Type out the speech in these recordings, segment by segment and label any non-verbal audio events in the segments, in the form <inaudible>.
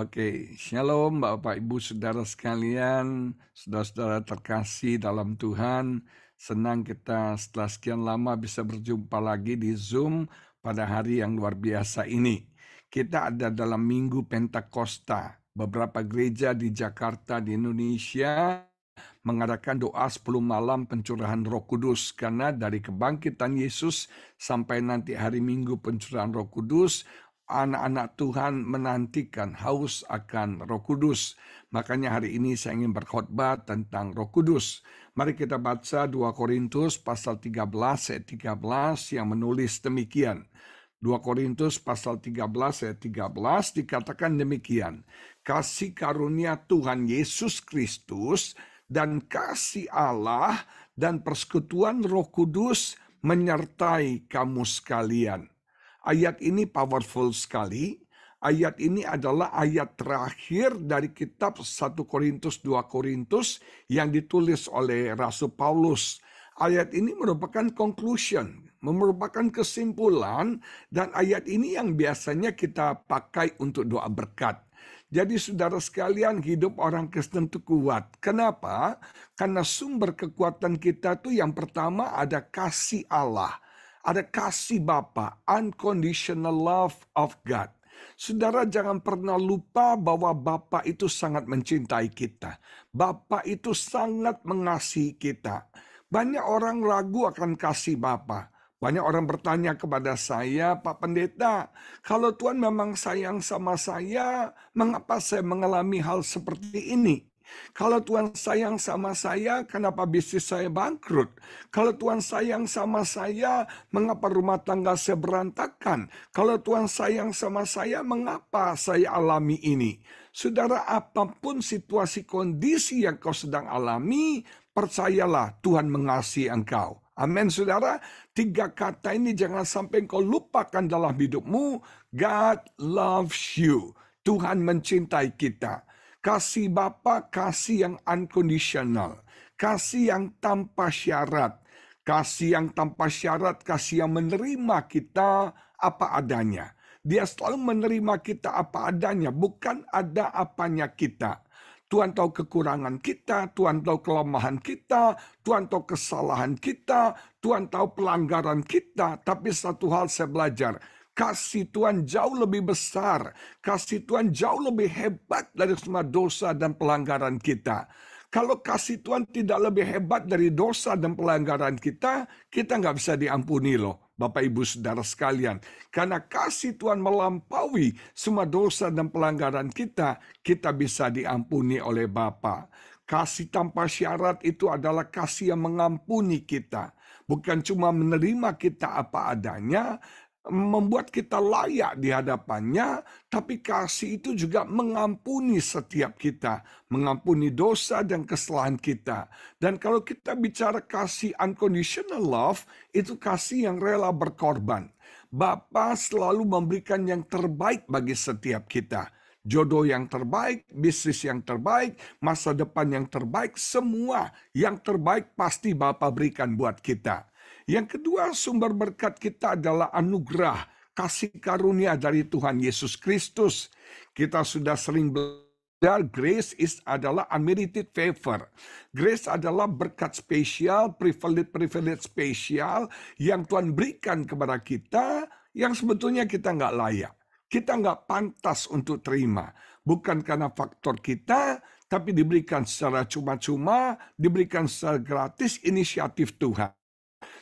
Oke, shalom Bapak Ibu Saudara sekalian, Saudara-saudara terkasih dalam Tuhan. Senang kita setelah sekian lama bisa berjumpa lagi di Zoom pada hari yang luar biasa ini. Kita ada dalam Minggu Pentakosta. Beberapa gereja di Jakarta, di Indonesia mengadakan doa 10 malam pencurahan roh kudus. Karena dari kebangkitan Yesus sampai nanti hari Minggu pencurahan roh kudus, anak-anak Tuhan menantikan haus akan Roh Kudus. Makanya hari ini saya ingin berkhotbah tentang Roh Kudus. Mari kita baca 2 Korintus pasal 13 ayat 13 yang menulis demikian. 2 Korintus pasal 13 ayat 13 dikatakan demikian. Kasih karunia Tuhan Yesus Kristus dan kasih Allah dan persekutuan Roh Kudus menyertai kamu sekalian. Ayat ini powerful sekali. Ayat ini adalah ayat terakhir dari kitab 1 Korintus 2 Korintus yang ditulis oleh Rasul Paulus. Ayat ini merupakan conclusion, merupakan kesimpulan dan ayat ini yang biasanya kita pakai untuk doa berkat. Jadi saudara sekalian hidup orang Kristen itu kuat. Kenapa? Karena sumber kekuatan kita tuh yang pertama ada kasih Allah ada kasih Bapa, unconditional love of God. Saudara jangan pernah lupa bahwa Bapa itu sangat mencintai kita. Bapa itu sangat mengasihi kita. Banyak orang ragu akan kasih Bapa. Banyak orang bertanya kepada saya, Pak Pendeta, kalau Tuhan memang sayang sama saya, mengapa saya mengalami hal seperti ini? Kalau Tuhan sayang sama saya, kenapa bisnis saya bangkrut? Kalau Tuhan sayang sama saya, mengapa rumah tangga saya berantakan? Kalau Tuhan sayang sama saya, mengapa saya alami ini? Saudara, apapun situasi kondisi yang kau sedang alami, percayalah Tuhan mengasihi engkau. Amin, saudara. Tiga kata ini jangan sampai kau lupakan dalam hidupmu. God loves you. Tuhan mencintai kita. Kasih Bapa kasih yang unconditional, kasih yang tanpa syarat, kasih yang tanpa syarat, kasih yang menerima kita apa adanya. Dia selalu menerima kita apa adanya, bukan ada apanya kita. Tuhan tahu kekurangan kita, Tuhan tahu kelemahan kita, Tuhan tahu kesalahan kita, Tuhan tahu pelanggaran kita. Tapi satu hal saya belajar, kasih Tuhan jauh lebih besar, kasih Tuhan jauh lebih hebat dari semua dosa dan pelanggaran kita. Kalau kasih Tuhan tidak lebih hebat dari dosa dan pelanggaran kita, kita nggak bisa diampuni loh. Bapak Ibu Saudara sekalian. Karena kasih Tuhan melampaui semua dosa dan pelanggaran kita, kita bisa diampuni oleh Bapa. Kasih tanpa syarat itu adalah kasih yang mengampuni kita. Bukan cuma menerima kita apa adanya, membuat kita layak di hadapannya, tapi kasih itu juga mengampuni setiap kita, mengampuni dosa dan kesalahan kita. Dan kalau kita bicara kasih unconditional love, itu kasih yang rela berkorban. Bapa selalu memberikan yang terbaik bagi setiap kita. Jodoh yang terbaik, bisnis yang terbaik, masa depan yang terbaik, semua yang terbaik pasti Bapak berikan buat kita. Yang kedua, sumber berkat kita adalah anugerah, kasih karunia dari Tuhan Yesus Kristus. Kita sudah sering belajar grace is adalah unmerited favor. Grace adalah berkat spesial, privilege-privilege spesial yang Tuhan berikan kepada kita yang sebetulnya kita nggak layak. Kita nggak pantas untuk terima. Bukan karena faktor kita, tapi diberikan secara cuma-cuma, diberikan secara gratis inisiatif Tuhan.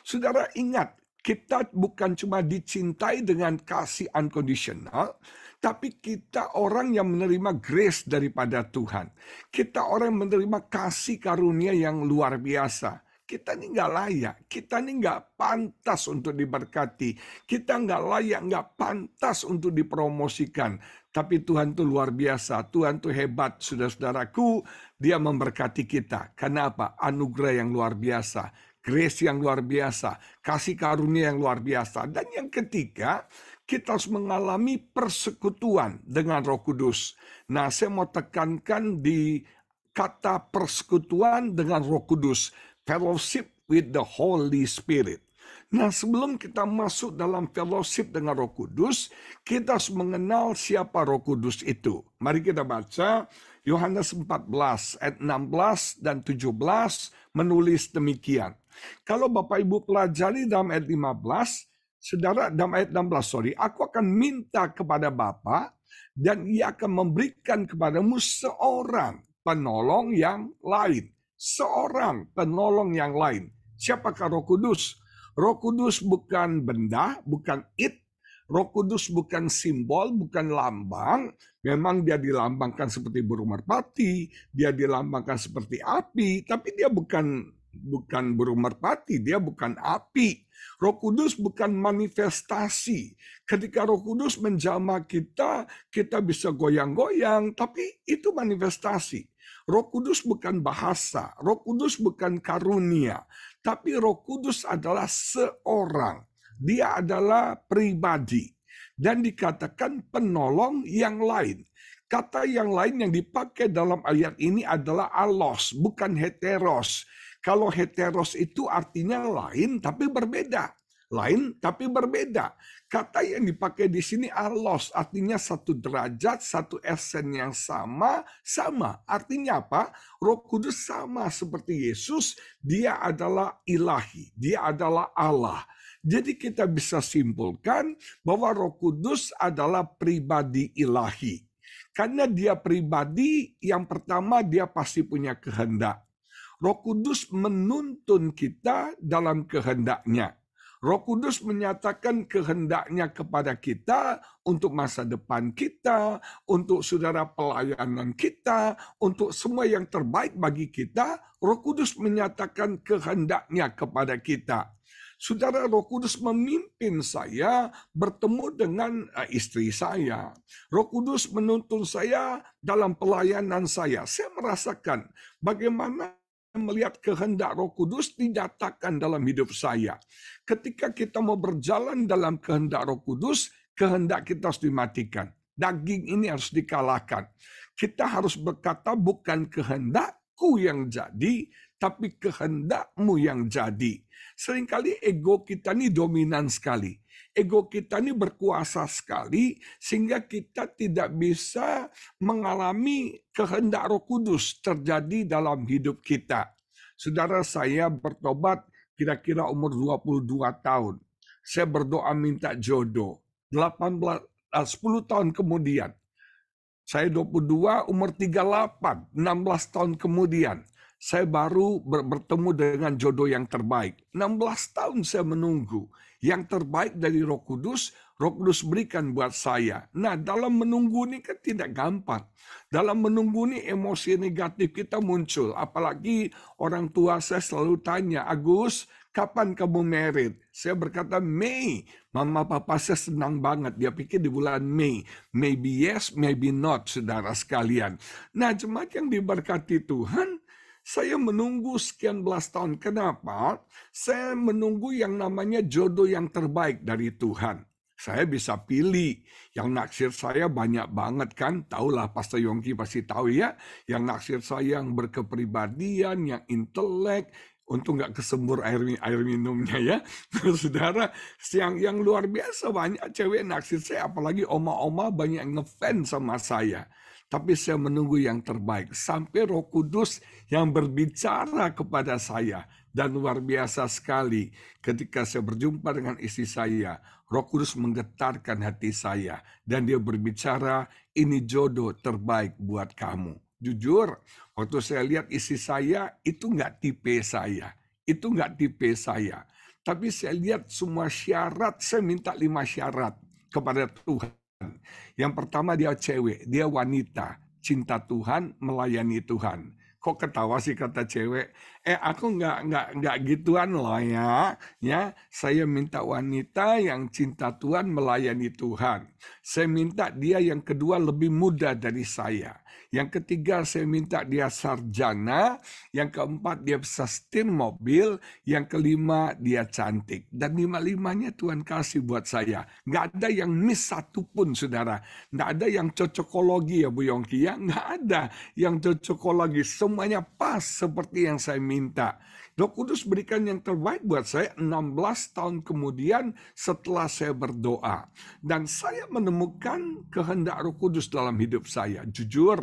Saudara ingat, kita bukan cuma dicintai dengan kasih unconditional, tapi kita orang yang menerima grace daripada Tuhan. Kita orang yang menerima kasih karunia yang luar biasa. Kita ini nggak layak, kita ini nggak pantas untuk diberkati, kita nggak layak, nggak pantas untuk dipromosikan. Tapi Tuhan itu luar biasa, Tuhan itu hebat, saudara-saudaraku, dia memberkati kita. Karena apa? Anugerah yang luar biasa grace yang luar biasa, kasih karunia yang luar biasa. Dan yang ketiga, kita harus mengalami persekutuan dengan Roh Kudus. Nah, saya mau tekankan di kata persekutuan dengan Roh Kudus, fellowship with the Holy Spirit. Nah, sebelum kita masuk dalam fellowship dengan Roh Kudus, kita harus mengenal siapa Roh Kudus itu. Mari kita baca Yohanes 14 ayat 16 dan 17 menulis demikian. Kalau Bapak Ibu pelajari dalam ayat 15, saudara dalam ayat 16, sorry, aku akan minta kepada bapak dan ia akan memberikan kepadamu seorang penolong yang lain. Seorang penolong yang lain. Siapakah Roh Kudus? Roh Kudus bukan benda, bukan it, Roh Kudus bukan simbol, bukan lambang. Memang dia dilambangkan seperti burung merpati, dia dilambangkan seperti api, tapi dia bukan bukan burung merpati, dia bukan api. Roh Kudus bukan manifestasi. Ketika Roh Kudus menjama kita, kita bisa goyang-goyang, tapi itu manifestasi. Roh Kudus bukan bahasa, Roh Kudus bukan karunia, tapi Roh Kudus adalah seorang. Dia adalah pribadi dan dikatakan penolong yang lain. Kata yang lain yang dipakai dalam ayat ini adalah alos, bukan heteros kalau heteros itu artinya lain tapi berbeda. Lain tapi berbeda. Kata yang dipakai di sini arlos, artinya satu derajat, satu esen yang sama, sama. Artinya apa? Roh Kudus sama seperti Yesus, dia adalah ilahi, dia adalah Allah. Jadi kita bisa simpulkan bahwa Roh Kudus adalah pribadi ilahi. Karena dia pribadi, yang pertama dia pasti punya kehendak. Roh Kudus menuntun kita dalam kehendaknya. Roh Kudus menyatakan kehendaknya kepada kita untuk masa depan kita, untuk saudara pelayanan kita, untuk semua yang terbaik bagi kita. Roh Kudus menyatakan kehendaknya kepada kita. Saudara Roh Kudus memimpin saya bertemu dengan eh, istri saya. Roh Kudus menuntun saya dalam pelayanan saya. Saya merasakan bagaimana melihat kehendak Roh Kudus dinyatakan dalam hidup saya. Ketika kita mau berjalan dalam kehendak Roh Kudus, kehendak kita harus dimatikan. Daging ini harus dikalahkan. Kita harus berkata bukan kehendakku yang jadi, tapi kehendakmu yang jadi. Seringkali ego kita ini dominan sekali ego kita ini berkuasa sekali sehingga kita tidak bisa mengalami kehendak Roh Kudus terjadi dalam hidup kita. Saudara saya bertobat kira-kira umur 22 tahun. Saya berdoa minta jodoh. 18 10 tahun kemudian saya 22, umur 38, 16 tahun kemudian saya baru bertemu dengan jodoh yang terbaik. 16 tahun saya menunggu yang terbaik dari Roh Kudus, Roh Kudus berikan buat saya. Nah, dalam menunggu ini kan tidak gampang. Dalam menunggu ini emosi negatif kita muncul. Apalagi orang tua saya selalu tanya, Agus, kapan kamu merit? Saya berkata, Mei. Mama papa saya senang banget. Dia pikir di bulan Mei. Maybe yes, maybe not, saudara sekalian. Nah, jemaat yang diberkati Tuhan, saya menunggu sekian belas tahun. Kenapa? Saya menunggu yang namanya jodoh yang terbaik dari Tuhan. Saya bisa pilih. Yang naksir saya banyak banget kan. Taulah Pastor Yongki pasti tahu ya. Yang naksir saya yang berkepribadian, yang intelek, untuk nggak kesembur air air minumnya ya, <laughs> saudara. Yang yang luar biasa banyak cewek naksir saya, apalagi oma-oma banyak ngefans sama saya tapi saya menunggu yang terbaik sampai Roh Kudus yang berbicara kepada saya dan luar biasa sekali ketika saya berjumpa dengan istri saya Roh Kudus menggetarkan hati saya dan dia berbicara ini jodoh terbaik buat kamu jujur waktu saya lihat istri saya itu nggak tipe saya itu nggak tipe saya tapi saya lihat semua syarat saya minta lima syarat kepada Tuhan yang pertama dia cewek, dia wanita, cinta Tuhan, melayani Tuhan. Kok ketawa sih kata cewek? eh aku nggak nggak nggak gituan loh ya ya saya minta wanita yang cinta Tuhan melayani Tuhan saya minta dia yang kedua lebih muda dari saya yang ketiga saya minta dia sarjana yang keempat dia bisa setir mobil yang kelima dia cantik dan lima limanya Tuhan kasih buat saya nggak ada yang miss satu pun saudara nggak ada yang cocokologi ya Bu Yongki ya nggak ada yang cocokologi semuanya pas seperti yang saya minta minta. Roh Kudus berikan yang terbaik buat saya 16 tahun kemudian setelah saya berdoa. Dan saya menemukan kehendak Roh Kudus dalam hidup saya. Jujur,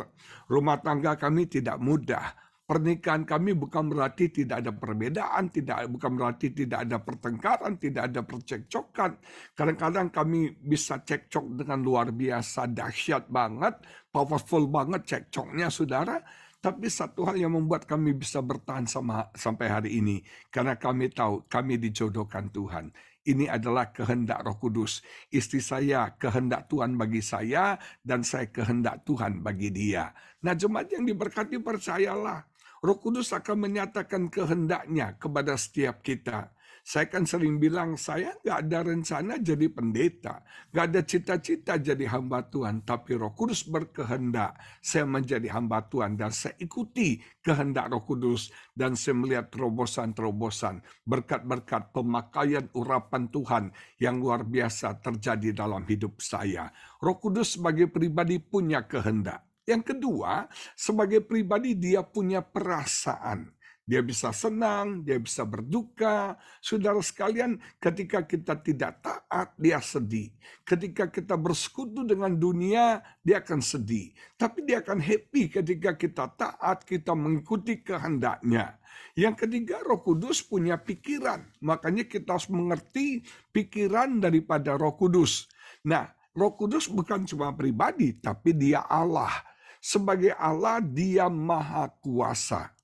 rumah tangga kami tidak mudah pernikahan kami bukan berarti tidak ada perbedaan, tidak bukan berarti tidak ada pertengkaran, tidak ada percekcokan. Kadang-kadang kami bisa cekcok dengan luar biasa dahsyat banget, powerful banget cekcoknya saudara tapi satu hal yang membuat kami bisa bertahan sama sampai hari ini karena kami tahu kami dijodohkan Tuhan. Ini adalah kehendak Roh Kudus. Istri saya kehendak Tuhan bagi saya dan saya kehendak Tuhan bagi dia. Nah, jemaat yang diberkati percayalah Roh Kudus akan menyatakan kehendaknya kepada setiap kita. Saya kan sering bilang, saya nggak ada rencana jadi pendeta, nggak ada cita-cita jadi hamba Tuhan, tapi Roh Kudus berkehendak saya menjadi hamba Tuhan dan saya ikuti kehendak Roh Kudus dan saya melihat terobosan-terobosan, berkat-berkat pemakaian urapan Tuhan yang luar biasa terjadi dalam hidup saya. Roh Kudus sebagai pribadi punya kehendak. Yang kedua, sebagai pribadi dia punya perasaan. Dia bisa senang, dia bisa berduka. Saudara sekalian, ketika kita tidak taat, dia sedih. Ketika kita bersekutu dengan dunia, dia akan sedih. Tapi dia akan happy ketika kita taat, kita mengikuti kehendaknya. Yang ketiga, Roh Kudus punya pikiran. Makanya kita harus mengerti pikiran daripada Roh Kudus. Nah, Roh Kudus bukan cuma pribadi, tapi dia Allah. Sebagai Allah, dia maha kuasa.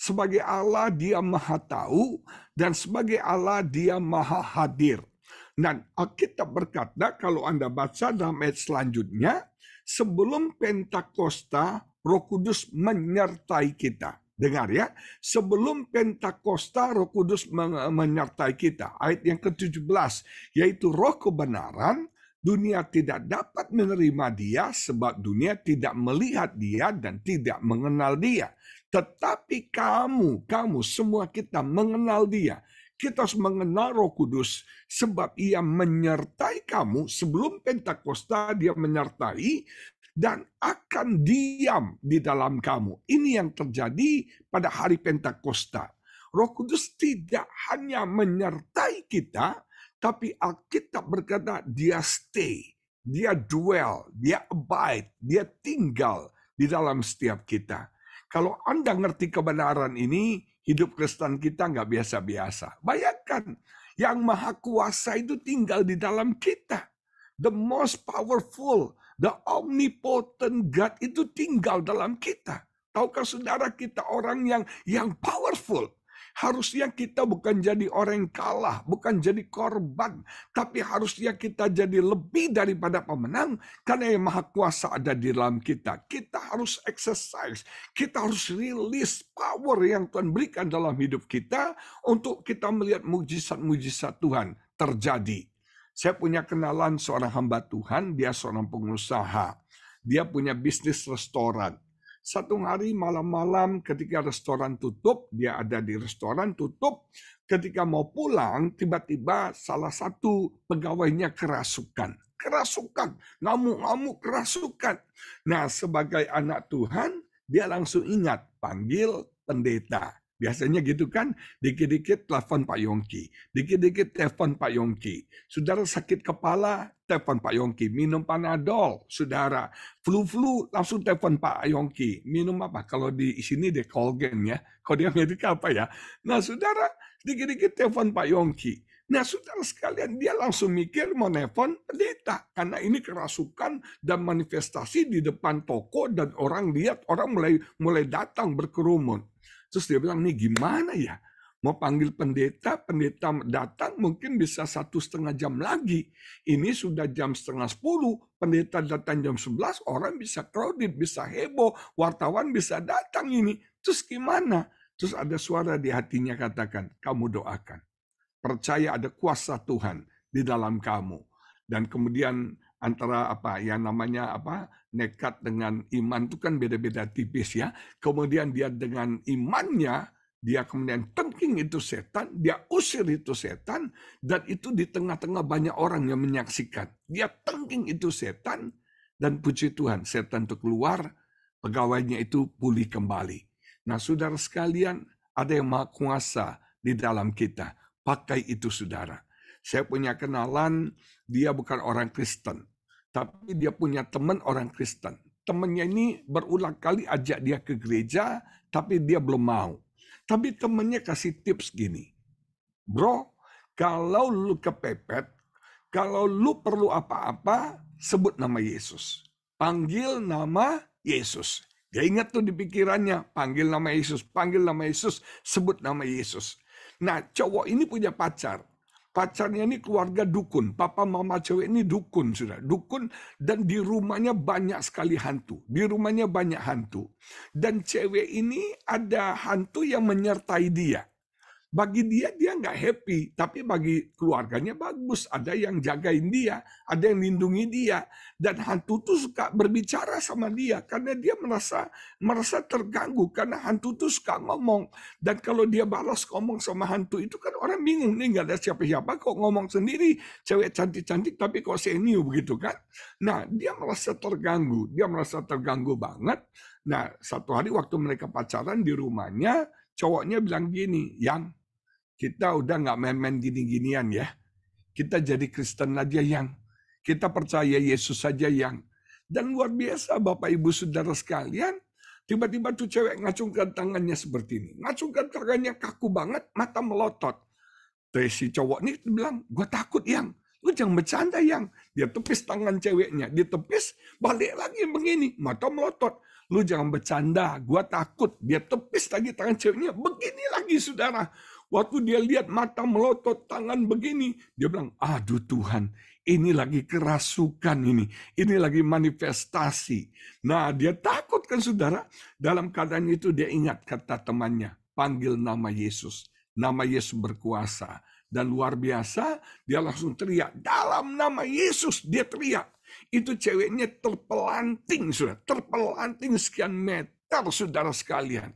Sebagai Allah dia maha tahu dan sebagai Allah dia maha hadir. Dan Alkitab berkata kalau Anda baca dalam ayat selanjutnya, sebelum Pentakosta Roh Kudus menyertai kita. Dengar ya, sebelum Pentakosta Roh Kudus menyertai kita. Ayat yang ke-17 yaitu Roh kebenaran dunia tidak dapat menerima dia sebab dunia tidak melihat dia dan tidak mengenal dia. Tetapi kamu, kamu semua kita mengenal dia. Kita harus mengenal roh kudus sebab ia menyertai kamu sebelum Pentakosta dia menyertai dan akan diam di dalam kamu. Ini yang terjadi pada hari Pentakosta. Roh Kudus tidak hanya menyertai kita, tapi Alkitab berkata dia stay, dia dwell, dia abide, dia tinggal di dalam setiap kita. Kalau Anda ngerti kebenaran ini, hidup Kristen kita nggak biasa-biasa. Bayangkan, yang maha kuasa itu tinggal di dalam kita. The most powerful, the omnipotent God itu tinggal dalam kita. Tahukah saudara kita orang yang yang powerful, Harusnya kita bukan jadi orang yang kalah, bukan jadi korban, tapi harusnya kita jadi lebih daripada pemenang karena yang maha kuasa ada di dalam kita. Kita harus exercise, kita harus rilis power yang Tuhan berikan dalam hidup kita untuk kita melihat mujizat-mujizat Tuhan terjadi. Saya punya kenalan seorang hamba Tuhan, dia seorang pengusaha. Dia punya bisnis restoran satu hari malam-malam ketika restoran tutup, dia ada di restoran tutup. Ketika mau pulang, tiba-tiba salah satu pegawainya kerasukan. Kerasukan, ngamuk-ngamuk kerasukan. Nah, sebagai anak Tuhan, dia langsung ingat, panggil pendeta. Biasanya gitu kan, dikit-dikit telepon Pak Yongki, dikit-dikit telepon Pak Yongki. Saudara sakit kepala, telepon Pak Yongki, minum Panadol, saudara. Flu-flu, langsung telepon Pak Yongki, minum apa? Kalau di sini deh kolgen ya, kalau di Amerika apa ya? Nah, saudara, dikit-dikit telepon Pak Yongki. Nah, saudara sekalian, dia langsung mikir mau telepon pendeta. Karena ini kerasukan dan manifestasi di depan toko dan orang lihat, orang mulai mulai datang berkerumun. Terus dia bilang, nih gimana ya? Mau panggil pendeta, pendeta datang mungkin bisa satu setengah jam lagi. Ini sudah jam setengah sepuluh, pendeta datang jam sebelas, orang bisa crowded, bisa heboh, wartawan bisa datang ini. Terus gimana? Terus ada suara di hatinya katakan, kamu doakan. Percaya ada kuasa Tuhan di dalam kamu. Dan kemudian antara apa yang namanya apa nekat dengan iman itu kan beda-beda tipis ya. Kemudian dia dengan imannya dia kemudian tengking itu setan, dia usir itu setan, dan itu di tengah-tengah banyak orang yang menyaksikan. Dia tengking itu setan, dan puji Tuhan, setan itu keluar, pegawainya itu pulih kembali. Nah saudara sekalian, ada yang maha kuasa di dalam kita. Pakai itu saudara. Saya punya kenalan, dia bukan orang Kristen. Tapi dia punya teman orang Kristen temennya ini berulang kali ajak dia ke gereja, tapi dia belum mau. Tapi temennya kasih tips gini. Bro, kalau lu kepepet, kalau lu perlu apa-apa, sebut nama Yesus. Panggil nama Yesus. Dia ingat tuh di pikirannya, panggil nama Yesus, panggil nama Yesus, sebut nama Yesus. Nah, cowok ini punya pacar pacarnya ini keluarga dukun. Papa mama cewek ini dukun sudah. Dukun dan di rumahnya banyak sekali hantu. Di rumahnya banyak hantu. Dan cewek ini ada hantu yang menyertai dia. Bagi dia, dia nggak happy. Tapi bagi keluarganya bagus. Ada yang jagain dia, ada yang lindungi dia. Dan hantu tuh suka berbicara sama dia. Karena dia merasa merasa terganggu. Karena hantu tuh suka ngomong. Dan kalau dia balas ngomong sama hantu itu kan orang bingung. Nih nggak ada siapa-siapa kok ngomong sendiri. Cewek cantik-cantik tapi kok senior begitu kan. Nah, dia merasa terganggu. Dia merasa terganggu banget. Nah, satu hari waktu mereka pacaran di rumahnya, cowoknya bilang gini, yang kita udah nggak main-main gini-ginian ya. Kita jadi Kristen aja yang kita percaya Yesus saja yang dan luar biasa Bapak Ibu Saudara sekalian, tiba-tiba tuh cewek ngacungkan tangannya seperti ini. Ngacungkan tangannya kaku banget, mata melotot. Terus si cowok nih bilang, gue takut yang, lu jangan bercanda yang. Dia tepis tangan ceweknya, dia tepis, balik lagi begini, mata melotot. Lu jangan bercanda, gue takut. Dia tepis lagi tangan ceweknya, begini lagi saudara. Waktu dia lihat mata melotot, tangan begini, dia bilang, aduh Tuhan, ini lagi kerasukan ini, ini lagi manifestasi. Nah, dia takut kan saudara? Dalam keadaan itu dia ingat kata temannya, panggil nama Yesus. Nama Yesus berkuasa. Dan luar biasa, dia langsung teriak, dalam nama Yesus dia teriak. Itu ceweknya terpelanting, sudah terpelanting sekian meter, saudara sekalian.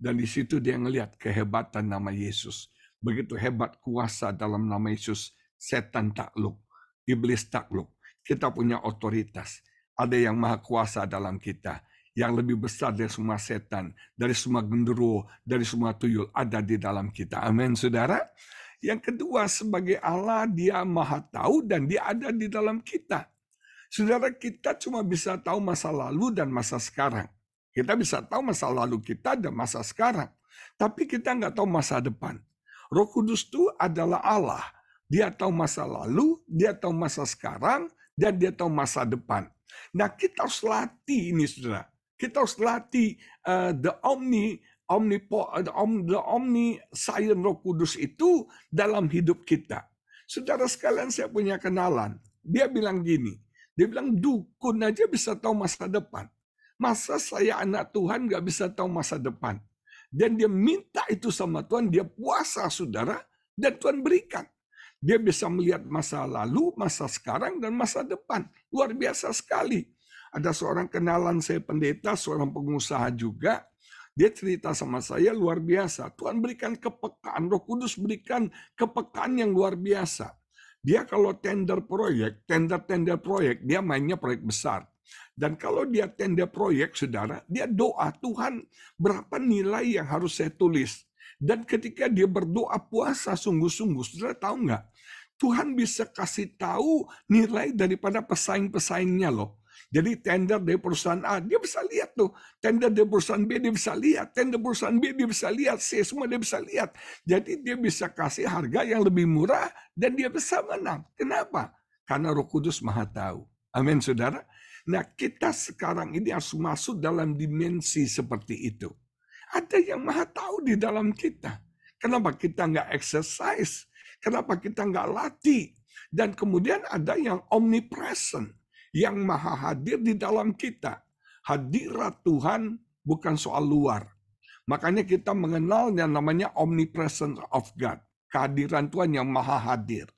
Dan di situ dia melihat kehebatan nama Yesus. Begitu hebat kuasa dalam nama Yesus, setan takluk, iblis takluk. Kita punya otoritas. Ada yang maha kuasa dalam kita. Yang lebih besar dari semua setan, dari semua genderuwo, dari semua tuyul ada di dalam kita. Amin, saudara. Yang kedua, sebagai Allah, dia maha tahu dan dia ada di dalam kita. Saudara, kita cuma bisa tahu masa lalu dan masa sekarang. Kita bisa tahu masa lalu kita dan masa sekarang. Tapi kita nggak tahu masa depan. Roh Kudus itu adalah Allah. Dia tahu masa lalu, dia tahu masa sekarang, dan dia tahu masa depan. Nah kita harus latih ini saudara. Kita harus latih uh, the omni omni the the omni science Roh Kudus itu dalam hidup kita. Saudara sekalian saya punya kenalan. Dia bilang gini, dia bilang dukun aja bisa tahu masa depan. Masa saya anak Tuhan gak bisa tahu masa depan? Dan dia minta itu sama Tuhan, dia puasa saudara, dan Tuhan berikan. Dia bisa melihat masa lalu, masa sekarang, dan masa depan. Luar biasa sekali. Ada seorang kenalan saya pendeta, seorang pengusaha juga, dia cerita sama saya luar biasa. Tuhan berikan kepekaan, Roh Kudus berikan kepekaan yang luar biasa. Dia kalau tender proyek, tender-tender proyek, dia mainnya proyek besar. Dan kalau dia tenda proyek, saudara, dia doa, Tuhan, berapa nilai yang harus saya tulis? Dan ketika dia berdoa puasa sungguh-sungguh, saudara tahu nggak? Tuhan bisa kasih tahu nilai daripada pesaing-pesaingnya loh. Jadi tender dari perusahaan A, dia bisa lihat tuh. Tender dari perusahaan B, dia bisa lihat. Tender perusahaan B, dia bisa lihat. C, semua dia bisa lihat. Jadi dia bisa kasih harga yang lebih murah dan dia bisa menang. Kenapa? Karena roh kudus maha tahu. Amin saudara. Nah kita sekarang ini harus masuk dalam dimensi seperti itu. Ada yang maha tahu di dalam kita. Kenapa kita nggak exercise? Kenapa kita nggak latih? Dan kemudian ada yang omnipresent, yang maha hadir di dalam kita. Hadirat Tuhan bukan soal luar. Makanya kita mengenal yang namanya omnipresent of God. Kehadiran Tuhan yang maha hadir.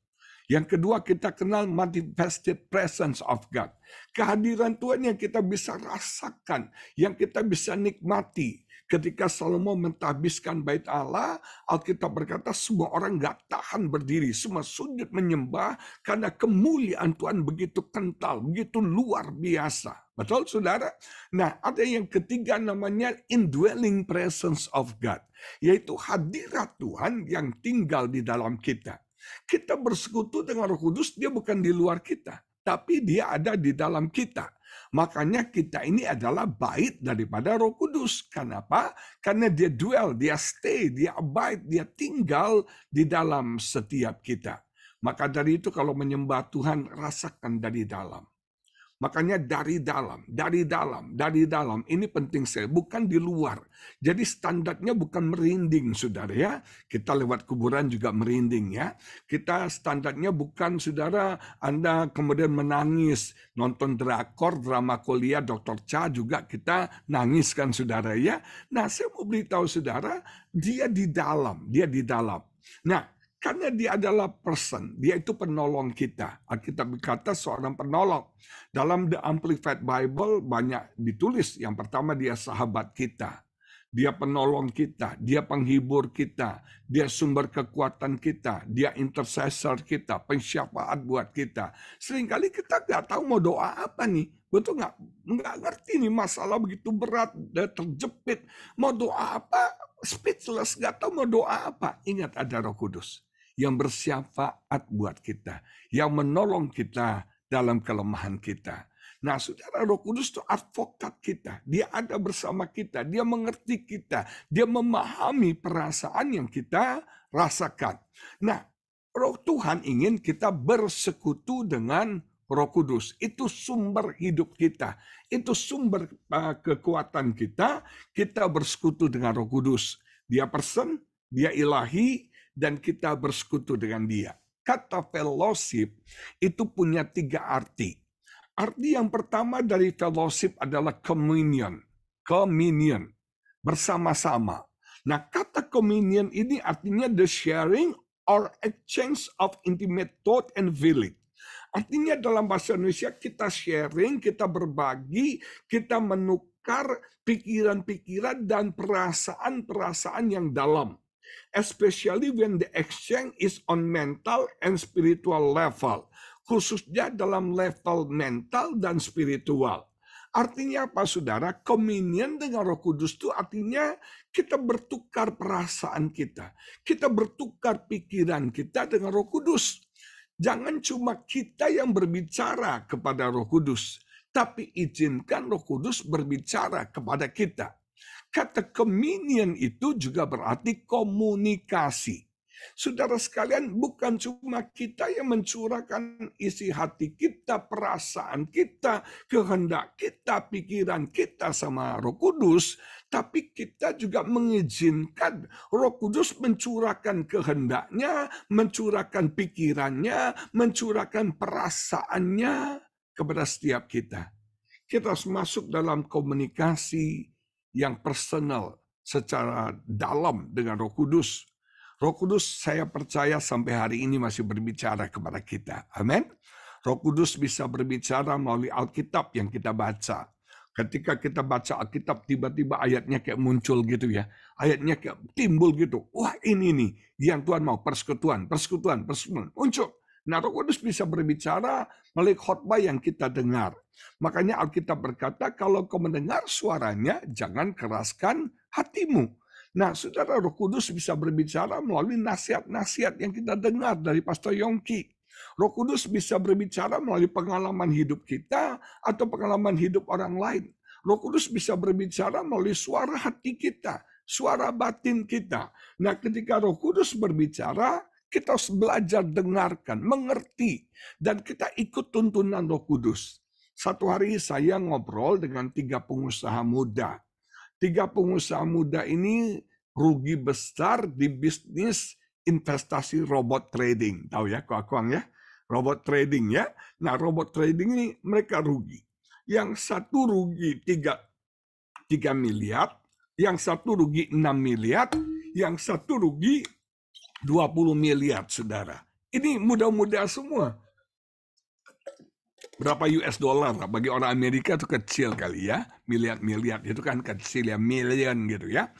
Yang kedua kita kenal manifested presence of God. Kehadiran Tuhan yang kita bisa rasakan, yang kita bisa nikmati. Ketika Salomo mentahbiskan bait Allah, Alkitab berkata semua orang gak tahan berdiri, semua sujud menyembah karena kemuliaan Tuhan begitu kental, begitu luar biasa. Betul saudara? Nah ada yang ketiga namanya indwelling presence of God. Yaitu hadirat Tuhan yang tinggal di dalam kita. Kita bersekutu dengan Roh Kudus, dia bukan di luar kita, tapi dia ada di dalam kita. Makanya kita ini adalah bait daripada Roh Kudus. Kenapa? Karena dia duel, dia stay, dia abide, dia tinggal di dalam setiap kita. Maka dari itu kalau menyembah Tuhan rasakan dari dalam. Makanya dari dalam, dari dalam, dari dalam. Ini penting saya, bukan di luar. Jadi standarnya bukan merinding, saudara ya. Kita lewat kuburan juga merinding ya. Kita standarnya bukan, saudara, Anda kemudian menangis. Nonton drakor, drama kuliah, dokter Cha juga kita nangis kan, saudara ya. Nah, saya mau beritahu saudara, dia di dalam, dia di dalam. Nah, karena dia adalah person, dia itu penolong kita. Kita berkata seorang penolong. Dalam The Amplified Bible banyak ditulis. Yang pertama dia sahabat kita. Dia penolong kita, dia penghibur kita, dia sumber kekuatan kita, dia intercessor kita, pensyafaat buat kita. Seringkali kita nggak tahu mau doa apa nih. Betul nggak? Nggak ngerti nih masalah begitu berat, terjepit. Mau doa apa? Speechless, nggak tahu mau doa apa. Ingat ada roh kudus yang bersyafaat buat kita, yang menolong kita dalam kelemahan kita. Nah, saudara Roh Kudus itu advokat kita. Dia ada bersama kita, dia mengerti kita, dia memahami perasaan yang kita rasakan. Nah, Roh Tuhan ingin kita bersekutu dengan Roh Kudus. Itu sumber hidup kita, itu sumber uh, kekuatan kita. Kita bersekutu dengan Roh Kudus. Dia person, dia ilahi, dan kita bersekutu dengan dia. Kata fellowship itu punya tiga arti. Arti yang pertama dari fellowship adalah communion. Communion. Bersama-sama. Nah kata communion ini artinya the sharing or exchange of intimate thought and feeling. Artinya dalam bahasa Indonesia kita sharing, kita berbagi, kita menukar pikiran-pikiran dan perasaan-perasaan yang dalam especially when the exchange is on mental and spiritual level, khususnya dalam level mental dan spiritual. Artinya apa saudara? Communion dengan roh kudus itu artinya kita bertukar perasaan kita. Kita bertukar pikiran kita dengan roh kudus. Jangan cuma kita yang berbicara kepada roh kudus. Tapi izinkan roh kudus berbicara kepada kita. Kata communion itu juga berarti komunikasi. Saudara sekalian, bukan cuma kita yang mencurahkan isi hati kita, perasaan kita, kehendak kita, pikiran kita sama Roh Kudus, tapi kita juga mengizinkan Roh Kudus mencurahkan kehendaknya, mencurahkan pikirannya, mencurahkan perasaannya kepada setiap kita. Kita harus masuk dalam komunikasi yang personal secara dalam dengan Roh Kudus. Roh Kudus saya percaya sampai hari ini masih berbicara kepada kita. Amin. Roh Kudus bisa berbicara melalui Alkitab yang kita baca. Ketika kita baca Alkitab, tiba-tiba ayatnya kayak muncul gitu ya. Ayatnya kayak timbul gitu. Wah ini nih yang Tuhan mau, persekutuan, persekutuan, persekutuan. Muncul. Nah, Roh Kudus bisa berbicara melalui khotbah yang kita dengar. Makanya Alkitab berkata, kalau kau mendengar suaranya, jangan keraskan hatimu. Nah, saudara Roh Kudus bisa berbicara melalui nasihat-nasihat yang kita dengar dari Pastor Yongki. Roh Kudus bisa berbicara melalui pengalaman hidup kita atau pengalaman hidup orang lain. Roh Kudus bisa berbicara melalui suara hati kita, suara batin kita. Nah, ketika Roh Kudus berbicara, kita harus belajar dengarkan, mengerti, dan kita ikut tuntunan Roh Kudus. Satu hari saya ngobrol dengan tiga pengusaha muda. Tiga pengusaha muda ini rugi besar di bisnis investasi robot trading. Tahu ya, aku ya? Robot trading ya. Nah, robot trading ini mereka rugi. Yang satu rugi 3, 3 miliar, yang satu rugi 6 miliar, yang satu rugi 20 miliar, saudara. Ini mudah-mudah semua. Berapa US dollar bagi orang Amerika itu kecil kali ya. Miliar-miliar itu kan kecil ya, million gitu ya.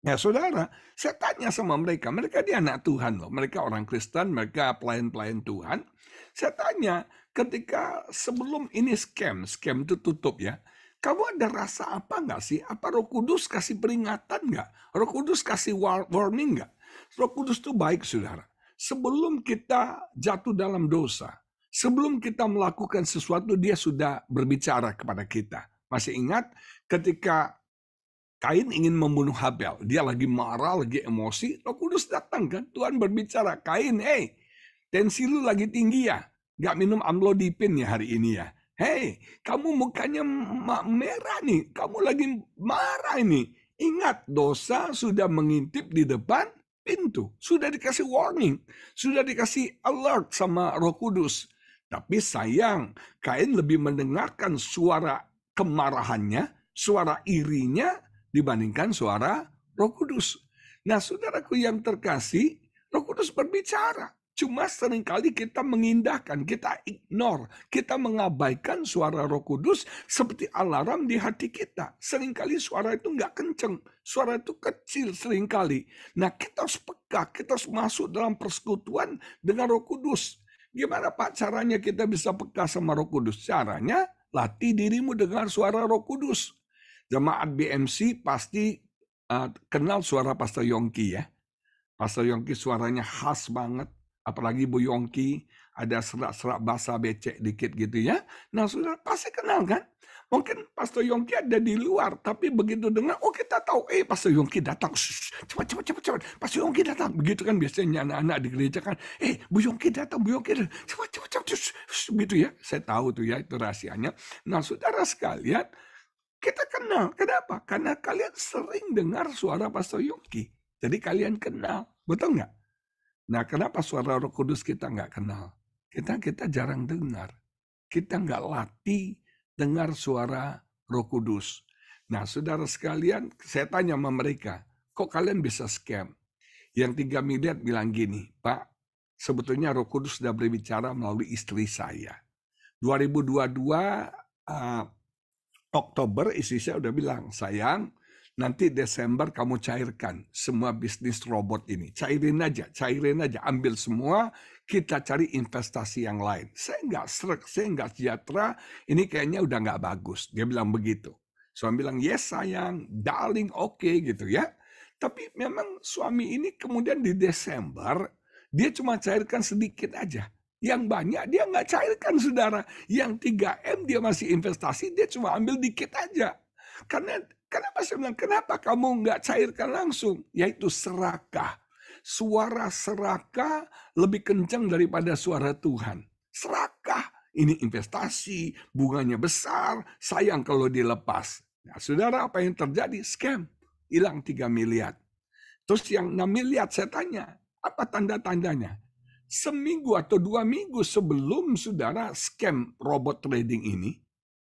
Ya saudara, saya tanya sama mereka, mereka dia anak Tuhan loh, mereka orang Kristen, mereka pelayan-pelayan Tuhan. Saya tanya, ketika sebelum ini scam, scam itu tutup ya, kamu ada rasa apa nggak sih? Apa Roh Kudus kasih peringatan nggak? Roh Kudus kasih warning nggak? Roh Kudus itu baik, saudara. Sebelum kita jatuh dalam dosa, sebelum kita melakukan sesuatu, dia sudah berbicara kepada kita. Masih ingat ketika Kain ingin membunuh Habel. Dia lagi marah, lagi emosi. Roh Kudus datang kan. Tuhan berbicara, Kain, hei, tensi lu lagi tinggi ya. Gak minum amlodipin ya hari ini ya. Hei, kamu mukanya merah nih. Kamu lagi marah ini. Ingat, dosa sudah mengintip di depan pintu. Sudah dikasih warning. Sudah dikasih alert sama roh kudus. Tapi sayang, Kain lebih mendengarkan suara kemarahannya, suara irinya dibandingkan suara roh kudus. Nah saudaraku yang terkasih, roh kudus berbicara. Cuma seringkali kita mengindahkan, kita ignore, kita mengabaikan suara roh kudus seperti alarm di hati kita. Seringkali suara itu nggak kenceng, suara itu kecil seringkali. Nah kita harus peka, kita harus masuk dalam persekutuan dengan roh kudus. Gimana Pak caranya kita bisa peka sama roh kudus? Caranya latih dirimu dengan suara roh kudus. Jemaat BMC pasti uh, kenal suara Pastor Yongki ya. Pastor Yongki suaranya khas banget apalagi Bu Yongki, ada serak-serak bahasa becek dikit gitu ya. Nah, sudah pasti kenal kan? Mungkin Pastor Yongki ada di luar, tapi begitu dengar, oh kita tahu, eh Pastor Yongki datang, cepat, cepat, cepat, cepat, Pastor Yongki datang. Begitu kan biasanya anak-anak di gereja kan, eh Bu Yongki datang, Bu Yongki datang, cepat, cepat, cepat, gitu ya. Saya tahu tuh ya, itu rahasianya. Nah, saudara sekalian, kita kenal. Kenapa? Karena kalian sering dengar suara Pastor Yongki. Jadi kalian kenal. Betul nggak? Nah, kenapa suara Roh Kudus kita nggak kenal? Kita kita jarang dengar. Kita nggak latih dengar suara Roh Kudus. Nah, saudara sekalian, saya tanya sama mereka, kok kalian bisa scam? Yang tiga miliar bilang gini, Pak, sebetulnya Roh Kudus sudah berbicara melalui istri saya. 2022 uh, ah, Oktober istri saya udah bilang, sayang, Nanti Desember kamu cairkan semua bisnis robot ini. Cairin aja, cairin aja. Ambil semua, kita cari investasi yang lain. Saya nggak serak, saya nggak sejahtera, ini kayaknya udah nggak bagus. Dia bilang begitu. Suami bilang, yes sayang, darling, oke okay, gitu ya. Tapi memang suami ini kemudian di Desember, dia cuma cairkan sedikit aja. Yang banyak dia nggak cairkan saudara. Yang 3M dia masih investasi, dia cuma ambil dikit aja. Karena Kenapa saya bilang, kenapa kamu nggak cairkan langsung? Yaitu serakah. Suara serakah lebih kencang daripada suara Tuhan. Serakah. Ini investasi, bunganya besar, sayang kalau dilepas. Nah, saudara, apa yang terjadi? Scam. Hilang 3 miliar. Terus yang 6 miliar saya tanya, apa tanda-tandanya? Seminggu atau dua minggu sebelum saudara scam robot trading ini,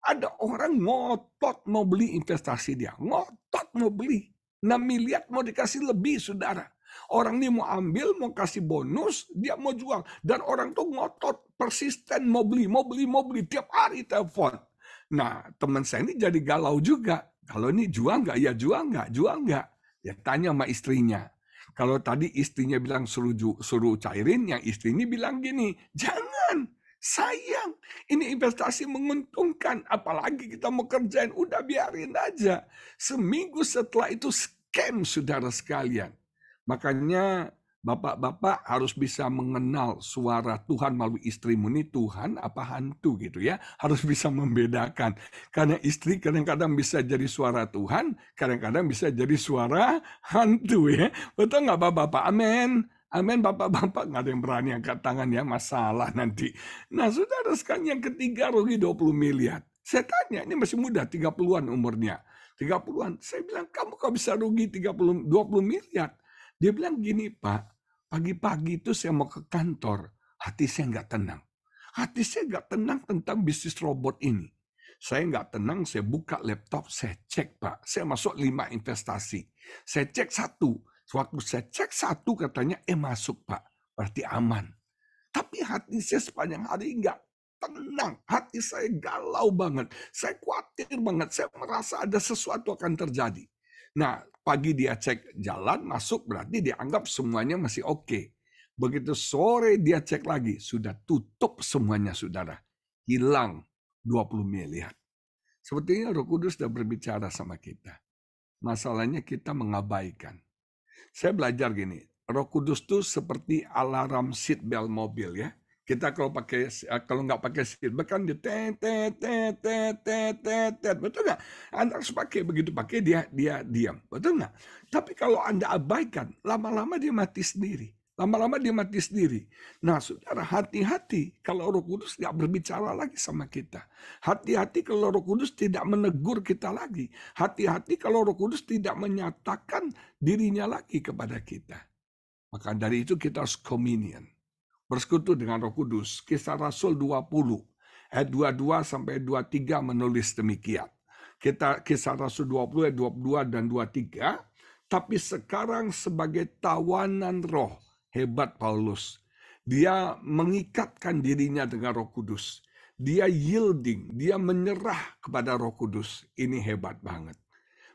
ada orang ngotot mau beli investasi dia. Ngotot mau beli. 6 miliar mau dikasih lebih, saudara. Orang ini mau ambil, mau kasih bonus, dia mau jual. Dan orang tuh ngotot, persisten, mau beli, mau beli, mau beli. Tiap hari telepon. Nah, teman saya ini jadi galau juga. Kalau ini jual nggak? Ya jual nggak, jual nggak. Ya tanya sama istrinya. Kalau tadi istrinya bilang suruh suruh cairin, yang istri ini bilang gini, jangan Sayang, ini investasi menguntungkan, apalagi kita mau kerjain, udah biarin aja. Seminggu setelah itu scam, saudara sekalian. Makanya Bapak-bapak harus bisa mengenal suara Tuhan melalui istrimu ini Tuhan apa hantu gitu ya. Harus bisa membedakan. Karena istri kadang-kadang bisa jadi suara Tuhan, kadang-kadang bisa jadi suara hantu ya. Betul nggak bapak-bapak? Amin. Amin Bapak-bapak nggak ada yang berani angkat tangan ya masalah nanti. Nah saudara sekarang yang ketiga rugi 20 miliar. Saya tanya ini masih muda 30-an umurnya. 30-an. Saya bilang kamu kok bisa rugi 30 20 miliar? Dia bilang gini Pak, pagi-pagi itu saya mau ke kantor. Hati saya nggak tenang. Hati saya nggak tenang tentang bisnis robot ini. Saya nggak tenang, saya buka laptop, saya cek Pak. Saya masuk lima investasi. Saya cek satu, Waktu saya cek satu katanya, eh masuk Pak, berarti aman. Tapi hati saya sepanjang hari nggak tenang. Hati saya galau banget. Saya khawatir banget. Saya merasa ada sesuatu akan terjadi. Nah, pagi dia cek jalan, masuk berarti dianggap semuanya masih oke. Okay. Begitu sore dia cek lagi, sudah tutup semuanya saudara. Hilang 20 miliar. Sepertinya Roh Kudus sudah berbicara sama kita. Masalahnya kita mengabaikan. Saya belajar gini, Roh Kudus tuh seperti alarm seat belt mobil ya. Kita kalau pakai eh, kalau nggak pakai seat belt kan dia tet betul nggak? Anda harus pakai begitu pakai dia dia diam betul nggak? Tapi kalau anda abaikan lama-lama dia mati sendiri. Lama-lama dia mati sendiri. Nah, saudara, hati-hati kalau Roh Kudus tidak berbicara lagi sama kita. Hati-hati kalau Roh Kudus tidak menegur kita lagi. Hati-hati kalau Roh Kudus tidak menyatakan dirinya lagi kepada kita. Maka dari itu kita harus communion. Bersekutu dengan Roh Kudus. Kisah Rasul 20 ayat 22 sampai 23 menulis demikian. Kita kisah Rasul 20 ayat 22 dan 23 tapi sekarang sebagai tawanan roh Hebat Paulus. Dia mengikatkan dirinya dengan Roh Kudus. Dia yielding, dia menyerah kepada Roh Kudus. Ini hebat banget.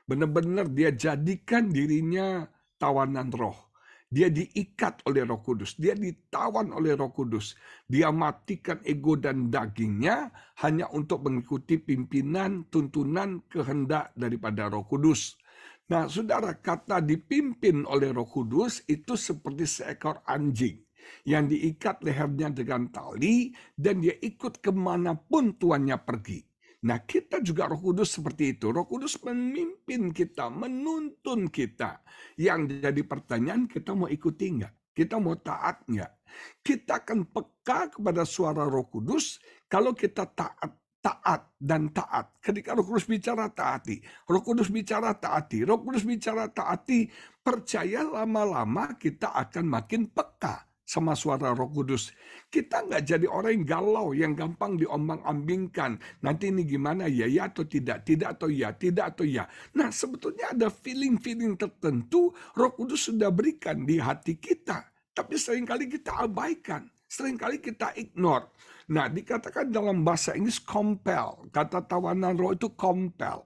Benar-benar dia jadikan dirinya tawanan roh. Dia diikat oleh Roh Kudus, dia ditawan oleh Roh Kudus. Dia matikan ego dan dagingnya hanya untuk mengikuti pimpinan, tuntunan, kehendak daripada Roh Kudus. Nah, saudara, kata dipimpin oleh Roh Kudus itu seperti seekor anjing yang diikat lehernya dengan tali dan dia ikut kemanapun tuannya pergi. Nah, kita juga Roh Kudus seperti itu. Roh Kudus memimpin kita, menuntun kita. Yang jadi pertanyaan, kita mau ikuti nggak? Kita mau taat nggak? Kita akan peka kepada suara Roh Kudus kalau kita taat taat dan taat. Ketika Roh Kudus bicara taati, Roh Kudus bicara taati, Roh Kudus bicara taati, percaya lama-lama kita akan makin peka sama suara Roh Kudus. Kita nggak jadi orang yang galau, yang gampang diombang-ambingkan. Nanti ini gimana ya, ya atau tidak, tidak atau ya, tidak atau ya. Nah sebetulnya ada feeling-feeling tertentu Roh Kudus sudah berikan di hati kita. Tapi seringkali kita abaikan, seringkali kita ignore. Nah, dikatakan dalam bahasa Inggris compel. Kata tawanan roh itu compel.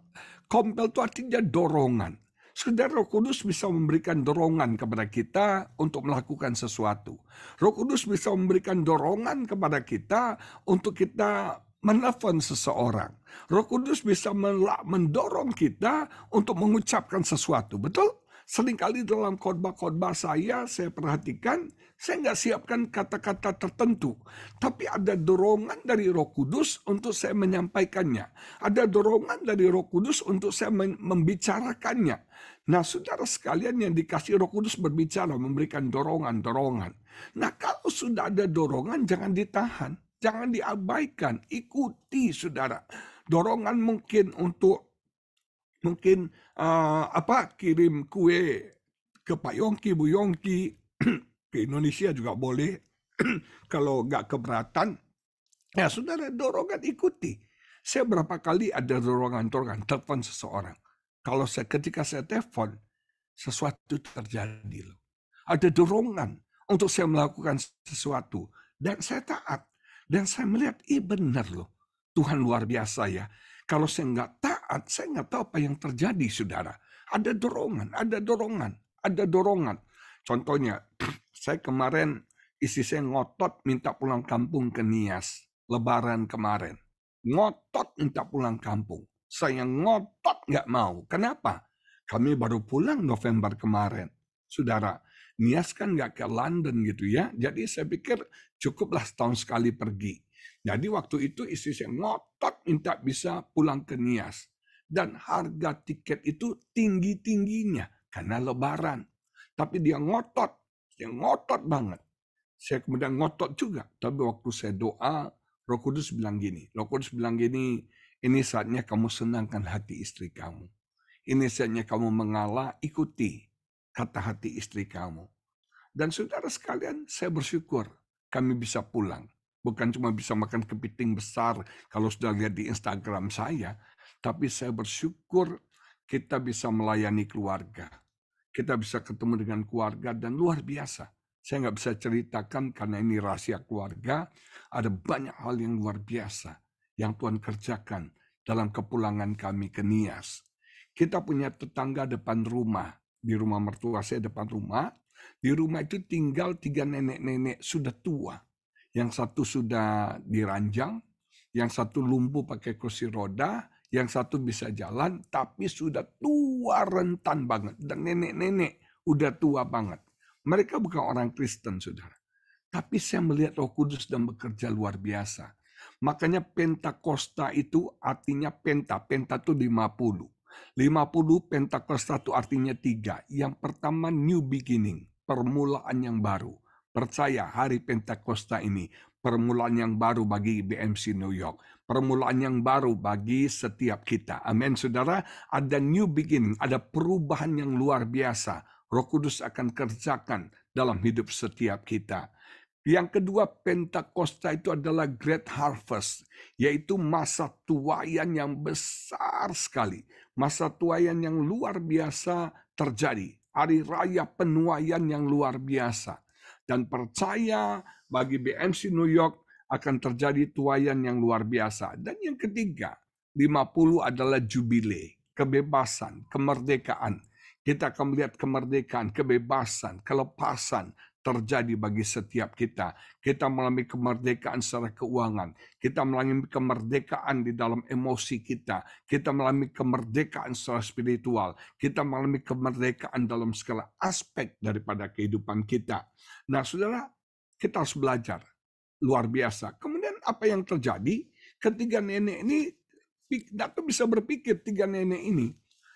Compel itu artinya dorongan. Saudara Roh Kudus bisa memberikan dorongan kepada kita untuk melakukan sesuatu. Roh Kudus bisa memberikan dorongan kepada kita untuk kita menelpon seseorang. Roh Kudus bisa mendorong kita untuk mengucapkan sesuatu, betul? seringkali dalam khotbah-khotbah saya, saya perhatikan, saya nggak siapkan kata-kata tertentu. Tapi ada dorongan dari roh kudus untuk saya menyampaikannya. Ada dorongan dari roh kudus untuk saya membicarakannya. Nah, saudara sekalian yang dikasih roh kudus berbicara, memberikan dorongan-dorongan. Nah, kalau sudah ada dorongan, jangan ditahan. Jangan diabaikan, ikuti saudara. Dorongan mungkin untuk mungkin uh, apa kirim kue ke Pak Yongki, Bu Yongki <clears throat> ke Indonesia juga boleh <clears throat> kalau nggak keberatan. Ya saudara dorongan ikuti. Saya berapa kali ada dorongan-dorongan telepon seseorang. Kalau saya ketika saya telepon sesuatu terjadi loh. Ada dorongan untuk saya melakukan sesuatu dan saya taat dan saya melihat, i benar loh. Tuhan luar biasa ya. Kalau saya nggak taat, saya nggak tahu apa yang terjadi, saudara. Ada dorongan, ada dorongan, ada dorongan. Contohnya, <clears throat> saya kemarin istri saya ngotot minta pulang kampung ke Nias, lebaran kemarin. Ngotot minta pulang kampung. Saya ngotot nggak mau. Kenapa? Kami baru pulang November kemarin. Saudara, Nias kan nggak ke London gitu ya. Jadi saya pikir cukuplah setahun sekali pergi. Jadi waktu itu istri saya ngotot minta bisa pulang ke Nias. Dan harga tiket itu tinggi-tingginya karena lebaran. Tapi dia ngotot, dia ngotot banget. Saya kemudian ngotot juga. Tapi waktu saya doa, Roh Kudus bilang gini, Roh Kudus bilang gini, ini saatnya kamu senangkan hati istri kamu. Ini saatnya kamu mengalah, ikuti kata hati istri kamu. Dan saudara sekalian, saya bersyukur kami bisa pulang bukan cuma bisa makan kepiting besar kalau sudah lihat di Instagram saya, tapi saya bersyukur kita bisa melayani keluarga. Kita bisa ketemu dengan keluarga dan luar biasa. Saya nggak bisa ceritakan karena ini rahasia keluarga. Ada banyak hal yang luar biasa yang Tuhan kerjakan dalam kepulangan kami ke Nias. Kita punya tetangga depan rumah. Di rumah mertua saya depan rumah. Di rumah itu tinggal tiga nenek-nenek sudah tua yang satu sudah diranjang, yang satu lumpuh pakai kursi roda, yang satu bisa jalan, tapi sudah tua rentan banget. Dan nenek-nenek udah tua banget. Mereka bukan orang Kristen, saudara. Tapi saya melihat roh kudus dan bekerja luar biasa. Makanya Pentakosta itu artinya penta. Penta itu 50. 50 Pentakosta itu artinya tiga. Yang pertama new beginning, permulaan yang baru. Percaya hari Pentakosta ini permulaan yang baru bagi BMC New York, permulaan yang baru bagi setiap kita. Amin, saudara. Ada new beginning, ada perubahan yang luar biasa. Roh Kudus akan kerjakan dalam hidup setiap kita. Yang kedua, Pentakosta itu adalah Great Harvest, yaitu masa tuayan yang besar sekali. Masa tuayan yang luar biasa terjadi. Hari raya penuaian yang luar biasa dan percaya bagi BMC New York akan terjadi tuayan yang luar biasa. Dan yang ketiga, 50 adalah jubile, kebebasan, kemerdekaan. Kita akan melihat kemerdekaan, kebebasan, kelepasan, terjadi bagi setiap kita. Kita mengalami kemerdekaan secara keuangan, kita mengalami kemerdekaan di dalam emosi kita, kita mengalami kemerdekaan secara spiritual, kita mengalami kemerdekaan dalam segala aspek daripada kehidupan kita. Nah, Saudara, kita harus belajar luar biasa. Kemudian apa yang terjadi ketiga nenek ini tidak bisa berpikir tiga nenek ini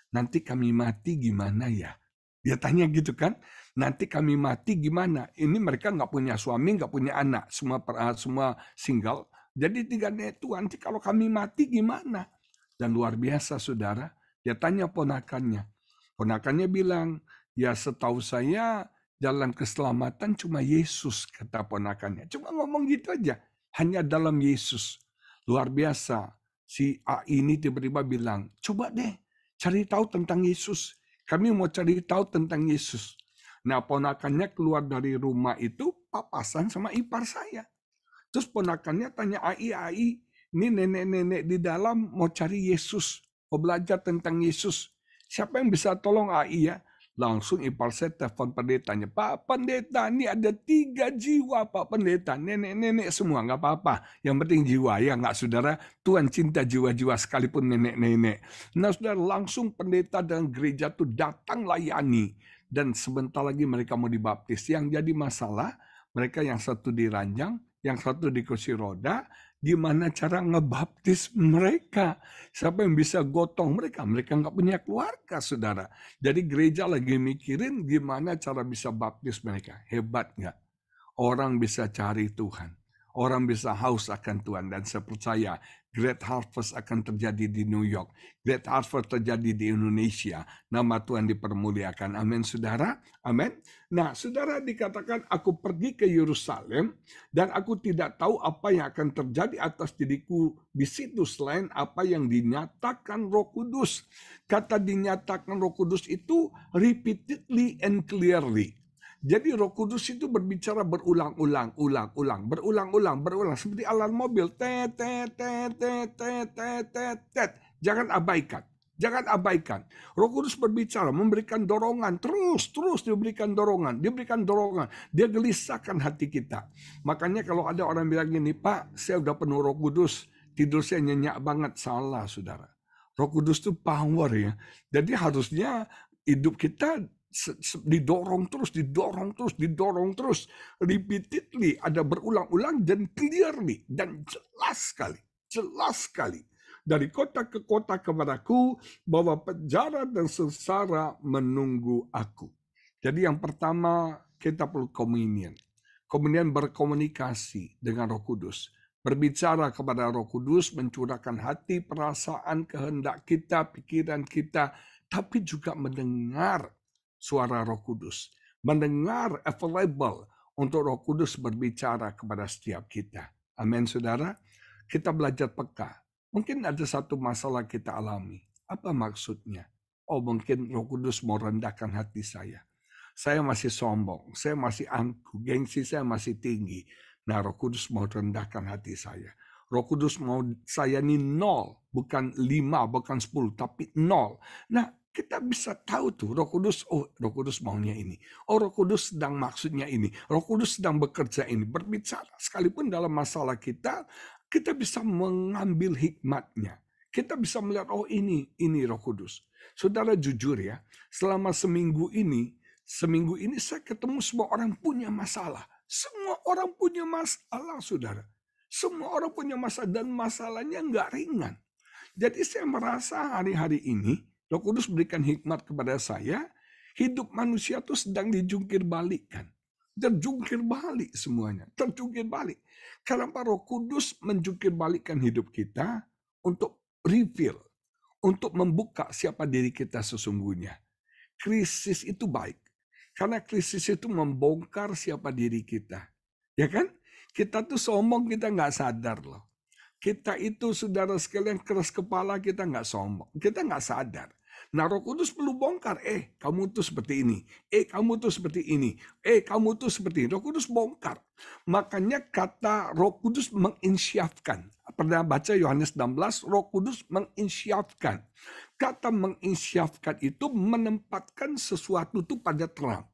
nanti kami mati gimana ya? Dia tanya gitu kan nanti kami mati gimana? Ini mereka nggak punya suami, nggak punya anak, semua ah, semua single. Jadi tiga itu nanti kalau kami mati gimana? Dan luar biasa saudara, dia tanya ponakannya. Ponakannya bilang, ya setahu saya jalan keselamatan cuma Yesus, kata ponakannya. Cuma ngomong gitu aja, hanya dalam Yesus. Luar biasa, si A ini tiba-tiba bilang, coba deh cari tahu tentang Yesus. Kami mau cari tahu tentang Yesus. Nah, ponakannya keluar dari rumah itu papasan sama ipar saya. Terus ponakannya tanya AI, AI, ini nenek-nenek di dalam mau cari Yesus, mau belajar tentang Yesus. Siapa yang bisa tolong AI ya? Langsung ipar saya telepon pendetanya. Pak pendeta, ini ada tiga jiwa Pak pendeta. Nenek-nenek semua, nggak apa-apa. Yang penting jiwa, ya nggak saudara? Tuhan cinta jiwa-jiwa sekalipun nenek-nenek. Nah saudara, langsung pendeta dan gereja itu datang layani dan sebentar lagi mereka mau dibaptis. Yang jadi masalah, mereka yang satu diranjang, yang satu di kursi roda, gimana cara ngebaptis mereka? Siapa yang bisa gotong mereka? Mereka nggak punya keluarga, saudara. Jadi gereja lagi mikirin gimana cara bisa baptis mereka. Hebat nggak? Orang bisa cari Tuhan. Orang bisa haus akan Tuhan. Dan saya percaya Great Harvest akan terjadi di New York. Great Harvest terjadi di Indonesia. Nama Tuhan dipermuliakan. Amin, saudara. Amin. Nah, saudara dikatakan, aku pergi ke Yerusalem dan aku tidak tahu apa yang akan terjadi atas diriku di situ selain apa yang dinyatakan roh kudus. Kata dinyatakan roh kudus itu repeatedly and clearly. Jadi Roh Kudus itu berbicara berulang-ulang, ulang-ulang, berulang-ulang, berulang seperti alarm mobil. Tet tet tet tet tet Jangan abaikan. Jangan abaikan. Roh Kudus berbicara, memberikan dorongan, terus, terus diberikan dorongan, diberikan dorongan. Dia gelisahkan hati kita. Makanya kalau ada orang bilang gini, Pak, saya udah penuh Roh Kudus, tidur saya nyenyak banget. Salah, saudara. Roh Kudus itu power ya. Jadi harusnya hidup kita didorong terus, didorong terus, didorong terus, repeatedly, ada berulang-ulang dan clearly, dan jelas sekali, jelas sekali. Dari kota ke kota kepadaku, bahwa penjara dan sengsara menunggu aku. Jadi yang pertama, kita perlu communion. Kemudian berkomunikasi dengan roh kudus. Berbicara kepada roh kudus, mencurahkan hati, perasaan, kehendak kita, pikiran kita, tapi juga mendengar suara Roh Kudus, mendengar available untuk Roh Kudus berbicara kepada setiap kita. Amin, saudara. Kita belajar peka. Mungkin ada satu masalah kita alami. Apa maksudnya? Oh, mungkin Roh Kudus mau rendahkan hati saya. Saya masih sombong, saya masih angku, gengsi saya masih tinggi. Nah, Roh Kudus mau rendahkan hati saya. Roh Kudus mau saya ini nol, bukan lima, bukan sepuluh, tapi nol. Nah, kita bisa tahu tuh Roh Kudus, oh Roh Kudus maunya ini. Oh Roh Kudus sedang maksudnya ini. Roh Kudus sedang bekerja ini. Berbicara sekalipun dalam masalah kita, kita bisa mengambil hikmatnya. Kita bisa melihat, oh ini, ini roh kudus. Saudara jujur ya, selama seminggu ini, seminggu ini saya ketemu semua orang punya masalah. Semua orang punya masalah, saudara. Semua orang punya masalah dan masalahnya nggak ringan. Jadi saya merasa hari-hari ini Roh Kudus berikan hikmat kepada saya, hidup manusia itu sedang dijungkir balik kan. Terjungkir balik semuanya, terjungkir balik. Kenapa Roh Kudus menjungkir balikkan hidup kita untuk reveal, untuk membuka siapa diri kita sesungguhnya. Krisis itu baik. Karena krisis itu membongkar siapa diri kita. Ya kan? Kita tuh sombong kita nggak sadar loh. Kita itu saudara sekalian keras kepala kita nggak sombong. Kita nggak sadar. Nah roh kudus perlu bongkar, eh kamu tuh seperti ini, eh kamu tuh seperti ini, eh kamu tuh seperti ini. Roh kudus bongkar. Makanya kata roh kudus menginsyafkan. Pernah baca Yohanes 16, roh kudus menginsyafkan. Kata menginsyafkan itu menempatkan sesuatu itu pada terang.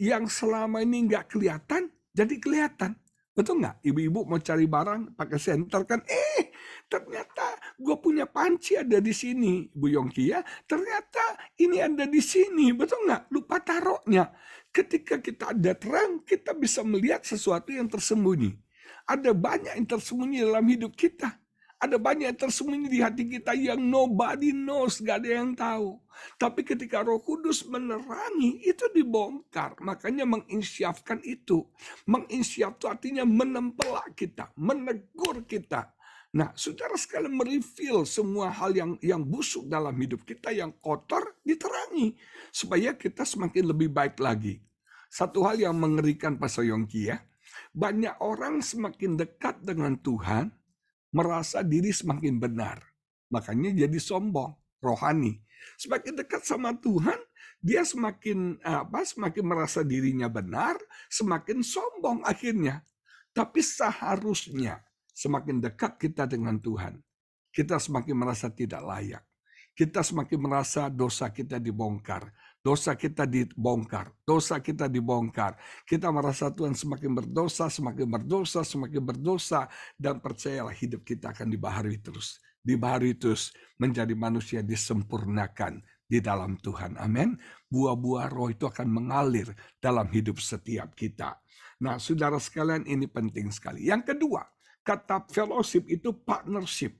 Yang selama ini nggak kelihatan, jadi kelihatan. Betul nggak? Ibu-ibu mau cari barang pakai senter kan, eh ternyata gue punya panci ada di sini Bu Yongki ya ternyata ini ada di sini betul nggak lupa taruhnya ketika kita ada terang kita bisa melihat sesuatu yang tersembunyi ada banyak yang tersembunyi dalam hidup kita ada banyak yang tersembunyi di hati kita yang nobody knows, gak ada yang tahu. Tapi ketika roh kudus menerangi, itu dibongkar. Makanya menginsyafkan itu. Menginsyaf itu artinya menempelak kita, menegur kita. Nah, saudara sekalian mereveal semua hal yang yang busuk dalam hidup kita, yang kotor diterangi. Supaya kita semakin lebih baik lagi. Satu hal yang mengerikan Pak Soyongki ya, banyak orang semakin dekat dengan Tuhan, merasa diri semakin benar. Makanya jadi sombong, rohani. Semakin dekat sama Tuhan, dia semakin apa? Semakin merasa dirinya benar, semakin sombong akhirnya. Tapi seharusnya semakin dekat kita dengan Tuhan, kita semakin merasa tidak layak. Kita semakin merasa dosa kita dibongkar, dosa kita dibongkar, dosa kita dibongkar. Kita merasa Tuhan semakin berdosa, semakin berdosa, semakin berdosa, dan percayalah hidup kita akan dibaharui terus. Dibaharui terus menjadi manusia disempurnakan di dalam Tuhan. Amin. Buah-buah roh itu akan mengalir dalam hidup setiap kita. Nah, saudara sekalian, ini penting sekali. Yang kedua, Kata fellowship itu partnership.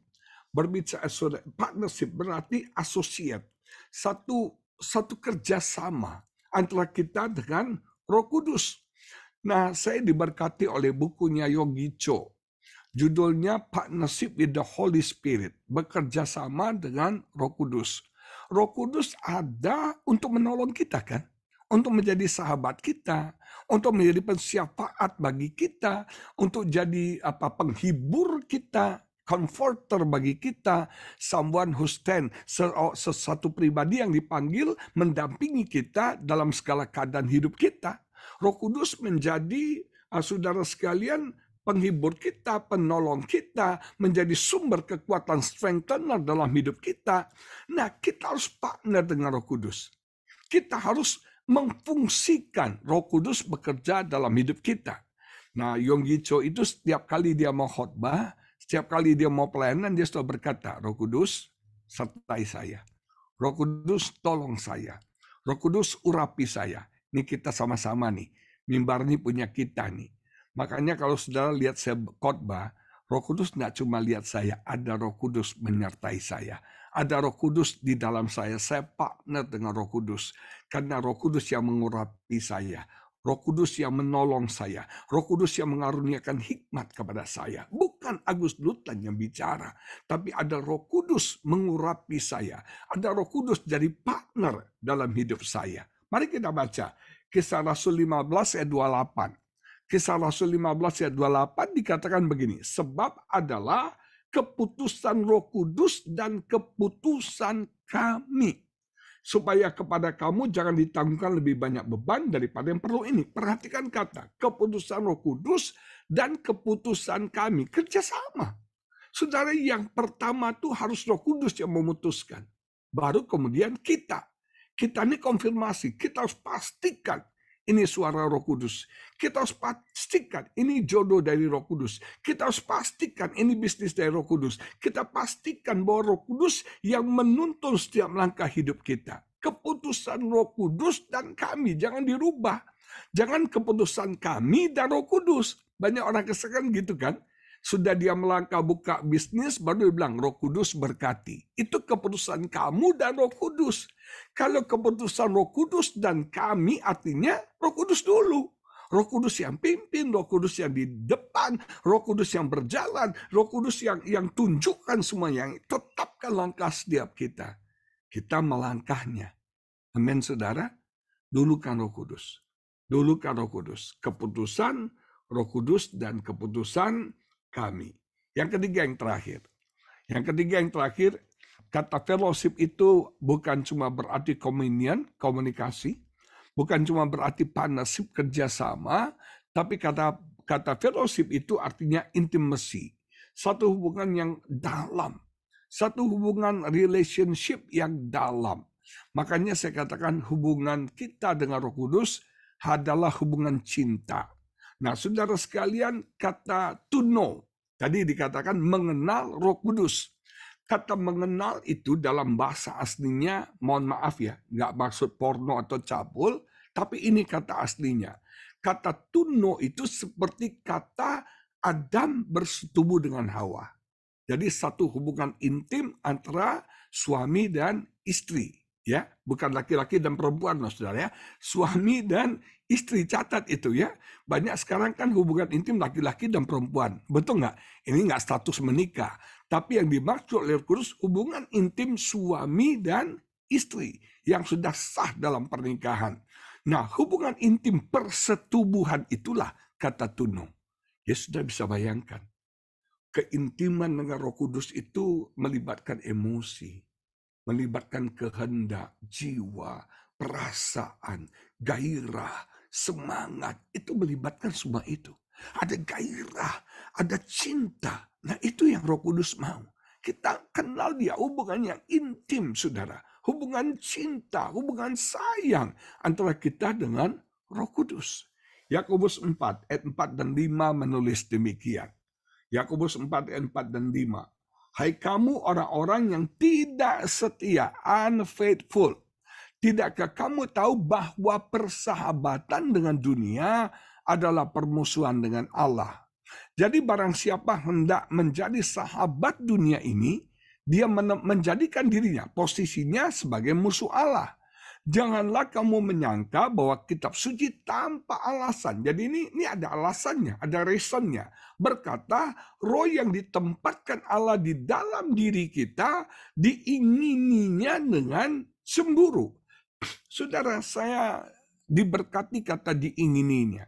Berbicara partnership berarti associate Satu satu kerjasama antara kita dengan Roh Kudus. Nah, saya diberkati oleh bukunya Yogi Cho. Judulnya Partnership with the Holy Spirit, bekerja sama dengan Roh Kudus. Roh Kudus ada untuk menolong kita kan? Untuk menjadi sahabat kita, untuk menjadi pensyafaat bagi kita, untuk jadi apa penghibur kita, comforter bagi kita, someone who stand, oh, sesuatu pribadi yang dipanggil mendampingi kita dalam segala keadaan hidup kita. Roh Kudus menjadi ah, saudara sekalian penghibur kita, penolong kita, menjadi sumber kekuatan strengthener dalam hidup kita. Nah, kita harus partner dengan Roh Kudus. Kita harus memfungsikan Roh Kudus bekerja dalam hidup kita. Nah, Yong Cho itu setiap kali dia mau khotbah, setiap kali dia mau pelayanan, dia selalu berkata, Roh Kudus, sertai saya. Roh Kudus, tolong saya. Roh Kudus, urapi saya. Ini kita sama-sama nih. Mimbar ini punya kita nih. Makanya kalau saudara lihat saya khotbah, Roh Kudus tidak cuma lihat saya, ada Roh Kudus menyertai saya ada roh kudus di dalam saya. Saya partner dengan roh kudus. Karena roh kudus yang mengurapi saya. Roh Kudus yang menolong saya, Roh Kudus yang mengaruniakan hikmat kepada saya. Bukan Agus Lutan yang bicara, tapi ada Roh Kudus mengurapi saya. Ada Roh Kudus jadi partner dalam hidup saya. Mari kita baca Kisah Rasul 15 ayat 28. Kisah Rasul 15 ayat 28 dikatakan begini, sebab adalah keputusan Roh Kudus dan keputusan kami. Supaya kepada kamu jangan ditanggungkan lebih banyak beban daripada yang perlu ini. Perhatikan kata, keputusan roh kudus dan keputusan kami. Kerjasama. Saudara yang pertama tuh harus roh kudus yang memutuskan. Baru kemudian kita. Kita ini konfirmasi, kita harus pastikan ini suara Roh Kudus. Kita harus pastikan ini jodoh dari Roh Kudus. Kita harus pastikan ini bisnis dari Roh Kudus. Kita pastikan bahwa Roh Kudus yang menuntun setiap langkah hidup kita. Keputusan Roh Kudus dan kami jangan dirubah. Jangan keputusan kami dan Roh Kudus. Banyak orang kesekan gitu kan sudah dia melangkah buka bisnis, baru dia bilang, roh kudus berkati. Itu keputusan kamu dan roh kudus. Kalau keputusan roh kudus dan kami, artinya roh kudus dulu. Roh Kudus yang pimpin, Roh Kudus yang di depan, Roh Kudus yang berjalan, Roh Kudus yang yang tunjukkan semua yang tetapkan langkah setiap kita. Kita melangkahnya. Amin, saudara. dulu kan Roh Kudus. dulu kan Roh Kudus. Keputusan Roh Kudus dan keputusan kami. Yang ketiga yang terakhir. Yang ketiga yang terakhir, kata fellowship itu bukan cuma berarti communion, komunikasi, bukan cuma berarti partnership kerjasama, tapi kata kata fellowship itu artinya intimasi, satu hubungan yang dalam, satu hubungan relationship yang dalam. Makanya saya katakan hubungan kita dengan Roh Kudus adalah hubungan cinta. Nah, saudara sekalian, kata to know tadi dikatakan mengenal Roh Kudus. Kata mengenal itu dalam bahasa aslinya, mohon maaf ya, nggak maksud porno atau cabul, tapi ini kata aslinya. Kata tuno itu seperti kata Adam bersetubuh dengan Hawa. Jadi satu hubungan intim antara suami dan istri ya bukan laki-laki dan perempuan loh saudara ya suami dan istri catat itu ya banyak sekarang kan hubungan intim laki-laki dan perempuan betul nggak ini nggak status menikah tapi yang dimaksud oleh kurus hubungan intim suami dan istri yang sudah sah dalam pernikahan nah hubungan intim persetubuhan itulah kata Tuno ya sudah bisa bayangkan keintiman dengan Roh Kudus itu melibatkan emosi melibatkan kehendak, jiwa, perasaan, gairah, semangat. Itu melibatkan semua itu. Ada gairah, ada cinta. Nah itu yang roh kudus mau. Kita kenal dia hubungan yang intim saudara. Hubungan cinta, hubungan sayang antara kita dengan roh kudus. Yakobus 4 ayat 4 dan 5 menulis demikian. Yakobus 4 ayat 4 dan 5. Hai kamu orang-orang yang tidak setia, unfaithful. Tidakkah kamu tahu bahwa persahabatan dengan dunia adalah permusuhan dengan Allah? Jadi barang siapa hendak menjadi sahabat dunia ini, dia menjadikan dirinya, posisinya sebagai musuh Allah. Janganlah kamu menyangka bahwa kitab suci tanpa alasan. Jadi ini ini ada alasannya, ada reasonnya. Berkata, roh yang ditempatkan Allah di dalam diri kita diingininya dengan semburu. <clears throat> Saudara, saya diberkati kata diingininya.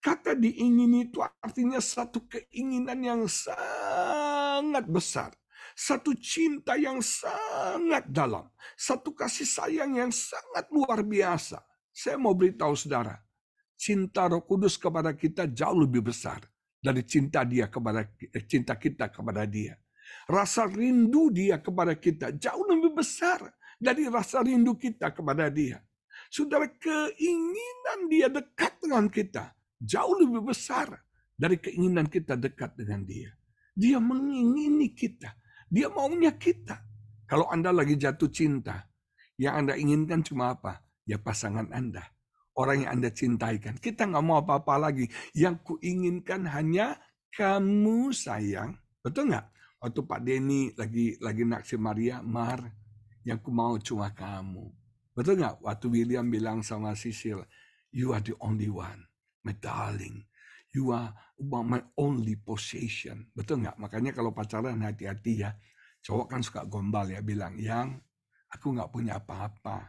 Kata diingini itu artinya satu keinginan yang sangat besar satu cinta yang sangat dalam, satu kasih sayang yang sangat luar biasa. Saya mau beritahu saudara, cinta Roh Kudus kepada kita jauh lebih besar dari cinta dia kepada eh, cinta kita kepada dia. Rasa rindu dia kepada kita jauh lebih besar dari rasa rindu kita kepada dia. Saudara, keinginan dia dekat dengan kita jauh lebih besar dari keinginan kita dekat dengan dia. Dia mengingini kita dia maunya kita. Kalau Anda lagi jatuh cinta, yang Anda inginkan cuma apa? Ya pasangan Anda. Orang yang Anda cintaikan. Kita nggak mau apa-apa lagi. Yang kuinginkan hanya kamu sayang. Betul nggak? Waktu Pak Denny lagi lagi naksir Maria, Mar, yang ku mau cuma kamu. Betul nggak? Waktu William bilang sama Sisil, you are the only one, my darling. You are my only possession. Betul nggak? Makanya kalau pacaran hati-hati ya. Cowok kan suka gombal ya bilang, yang aku nggak punya apa-apa.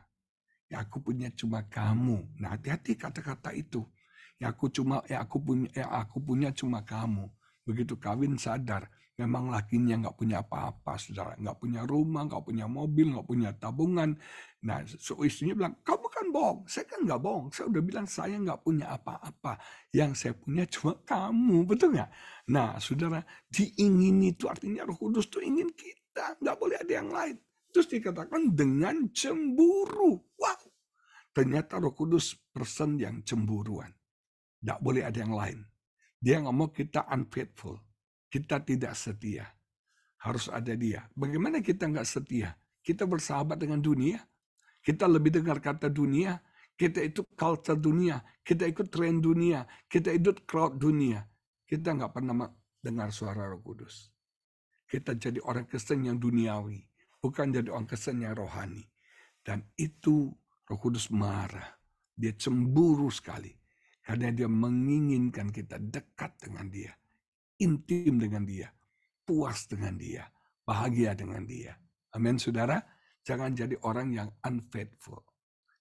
Ya aku punya cuma kamu. Nah hati-hati kata-kata itu. Ya aku cuma, ya aku punya, ya aku punya cuma kamu. Begitu kawin sadar, Memang lakinya nggak punya apa-apa, saudara. Nggak punya rumah, nggak punya mobil, nggak punya tabungan. Nah, so istrinya bilang, kamu kan bohong. Saya kan nggak bohong. Saya udah bilang saya nggak punya apa-apa. Yang saya punya cuma kamu, betul nggak? Nah, saudara, diingini itu artinya roh kudus tuh ingin kita. Nggak boleh ada yang lain. Terus dikatakan dengan cemburu. Wow, ternyata roh kudus person yang cemburuan. Nggak boleh ada yang lain. Dia nggak mau kita unfaithful kita tidak setia. Harus ada dia. Bagaimana kita nggak setia? Kita bersahabat dengan dunia. Kita lebih dengar kata dunia. Kita itu culture dunia. Kita ikut tren dunia. Kita ikut crowd dunia. Kita nggak pernah dengar suara roh kudus. Kita jadi orang Kristen yang duniawi. Bukan jadi orang Kristen yang rohani. Dan itu roh kudus marah. Dia cemburu sekali. Karena dia menginginkan kita dekat dengan dia intim dengan dia, puas dengan dia, bahagia dengan dia. Amin, saudara. Jangan jadi orang yang unfaithful.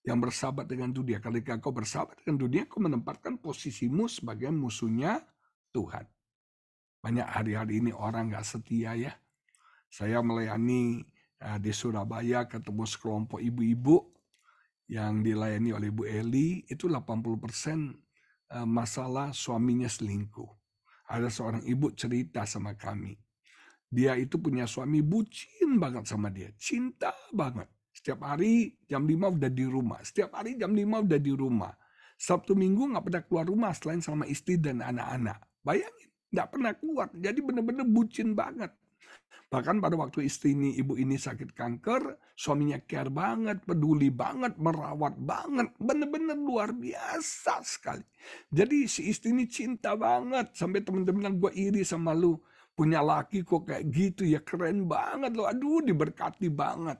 Yang bersahabat dengan dunia. Ketika kau bersahabat dengan dunia, kau menempatkan posisimu sebagai musuhnya Tuhan. Banyak hari-hari ini orang gak setia ya. Saya melayani eh, di Surabaya ketemu sekelompok ibu-ibu yang dilayani oleh Ibu Eli itu 80% eh, masalah suaminya selingkuh ada seorang ibu cerita sama kami. Dia itu punya suami bucin banget sama dia, cinta banget. Setiap hari jam 5 udah di rumah, setiap hari jam 5 udah di rumah. Sabtu minggu gak pernah keluar rumah selain sama istri dan anak-anak. Bayangin, gak pernah keluar. Jadi bener-bener bucin banget. Bahkan pada waktu istri ini, ibu ini sakit kanker, suaminya care banget, peduli banget, merawat banget, bener-bener luar biasa sekali. Jadi si istri ini cinta banget, sampai teman temen gue iri sama lu, punya laki kok kayak gitu ya keren banget loh aduh diberkati banget.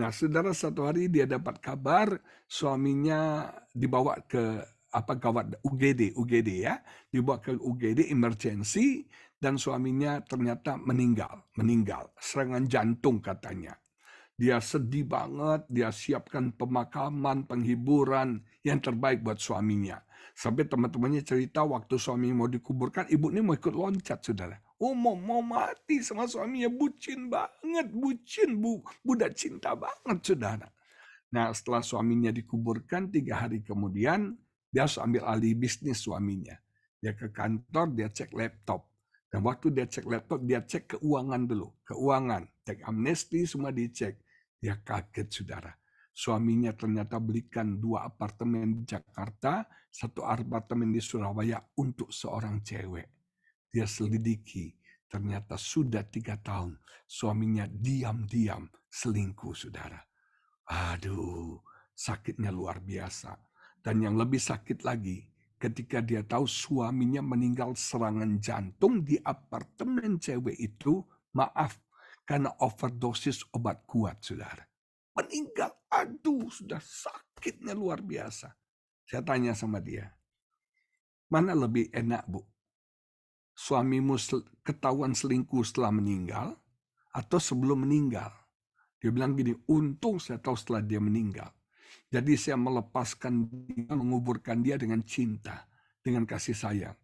Nah saudara satu hari dia dapat kabar suaminya dibawa ke apa gawat UGD, UGD ya, dibawa ke UGD emergency dan suaminya ternyata meninggal, meninggal serangan jantung katanya. Dia sedih banget, dia siapkan pemakaman, penghiburan yang terbaik buat suaminya. Sampai teman-temannya cerita waktu suami mau dikuburkan, ibu ini mau ikut loncat, saudara. Oh mau, mau mati sama suaminya, bucin banget, bucin, bu, budak cinta banget, saudara. Nah setelah suaminya dikuburkan, tiga hari kemudian, dia harus ambil alih bisnis suaminya. Dia ke kantor, dia cek laptop dan waktu dia cek laptop, dia cek keuangan dulu. Keuangan, cek amnesti, semua dicek. Dia kaget, saudara. Suaminya ternyata belikan dua apartemen di Jakarta, satu apartemen di Surabaya untuk seorang cewek. Dia selidiki, ternyata sudah tiga tahun suaminya diam-diam selingkuh, saudara. Aduh, sakitnya luar biasa. Dan yang lebih sakit lagi, ketika dia tahu suaminya meninggal serangan jantung di apartemen cewek itu, maaf, karena overdosis obat kuat, saudara. Meninggal, aduh, sudah sakitnya luar biasa. Saya tanya sama dia, mana lebih enak, Bu? Suamimu ketahuan selingkuh setelah meninggal atau sebelum meninggal? Dia bilang gini, untung saya tahu setelah dia meninggal. Jadi saya melepaskan dia, menguburkan dia dengan cinta, dengan kasih sayang.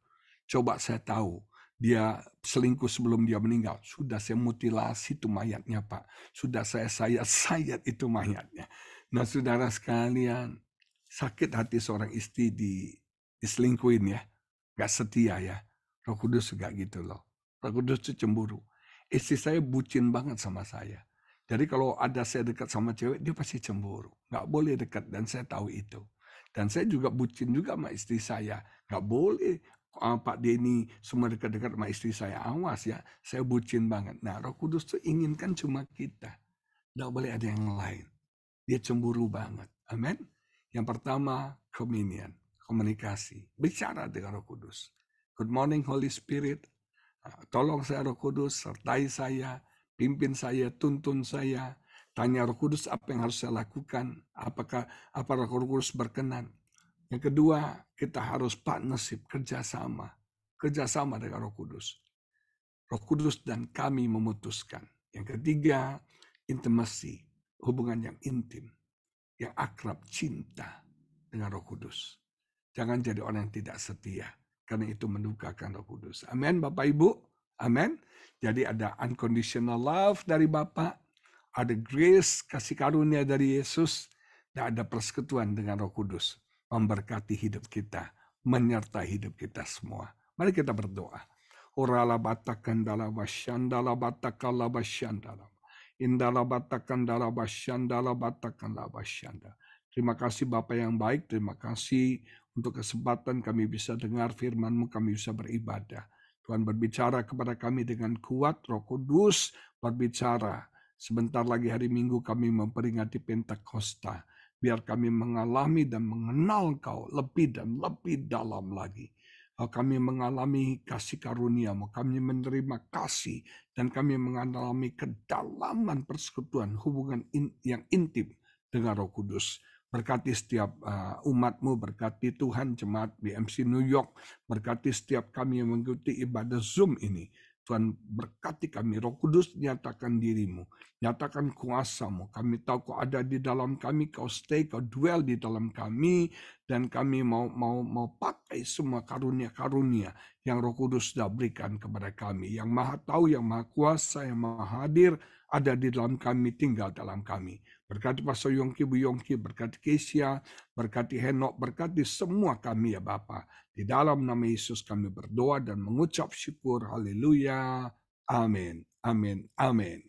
Coba saya tahu, dia selingkuh sebelum dia meninggal. Sudah saya mutilasi itu mayatnya, Pak. Sudah saya sayat-sayat itu mayatnya. Nah, saudara sekalian, sakit hati seorang istri di diselingkuhin ya. Gak setia ya. Roh Kudus gak gitu loh. Roh Kudus itu cemburu. Istri saya bucin banget sama saya. Jadi kalau ada saya dekat sama cewek, dia pasti cemburu. Nggak boleh dekat, dan saya tahu itu. Dan saya juga bucin juga sama istri saya. Nggak boleh uh, Pak Denny semua dekat-dekat sama istri saya. Awas ya, saya bucin banget. Nah, roh kudus tuh inginkan cuma kita. Nggak boleh ada yang lain. Dia cemburu banget. Amin. Yang pertama, communion, komunikasi. Bicara dengan roh kudus. Good morning Holy Spirit. Ah, tolong saya roh kudus, sertai saya pimpin saya, tuntun saya, tanya Roh Kudus apa yang harus saya lakukan, apakah apa Roh Kudus berkenan. Yang kedua, kita harus partnership, kerjasama, kerjasama dengan Roh Kudus. Roh Kudus dan kami memutuskan. Yang ketiga, intimasi, hubungan yang intim, yang akrab, cinta dengan Roh Kudus. Jangan jadi orang yang tidak setia, karena itu mendukakan Roh Kudus. Amin, Bapak Ibu. Amin. Jadi ada unconditional love dari Bapa, ada grace, kasih karunia dari Yesus, dan ada persekutuan dengan Roh Kudus memberkati hidup kita, menyertai hidup kita semua. Mari kita berdoa. Orala batakan basyan dalam batakala dalam, Indala batakan dalam basyan dalam batakan dalam basyan Terima kasih Bapak yang baik, terima kasih untuk kesempatan kami bisa dengar firman-Mu, kami bisa beribadah. Tuhan berbicara kepada kami dengan kuat, roh kudus berbicara. Sebentar lagi hari Minggu kami memperingati Pentakosta. Biar kami mengalami dan mengenal kau lebih dan lebih dalam lagi. Oh, kami mengalami kasih karuniamu, kami menerima kasih, dan kami mengalami kedalaman persekutuan hubungan yang intim dengan roh kudus Berkati setiap uh, umatmu, berkati Tuhan jemaat BMC New York, berkati setiap kami yang mengikuti ibadah Zoom ini. Tuhan berkati kami, roh kudus nyatakan dirimu, nyatakan kuasamu. Kami tahu kau ada di dalam kami, kau stay, kau dwell di dalam kami. Dan kami mau mau mau pakai semua karunia-karunia yang roh kudus sudah berikan kepada kami. Yang maha tahu, yang maha kuasa, yang maha hadir ada di dalam kami, tinggal dalam kami. Berkati Pastor Yongki Bu Yongki, berkati Kesia, berkati Henok, berkati semua kami ya Bapa. Di dalam nama Yesus kami berdoa dan mengucap syukur. Haleluya. Amin. Amin. Amin.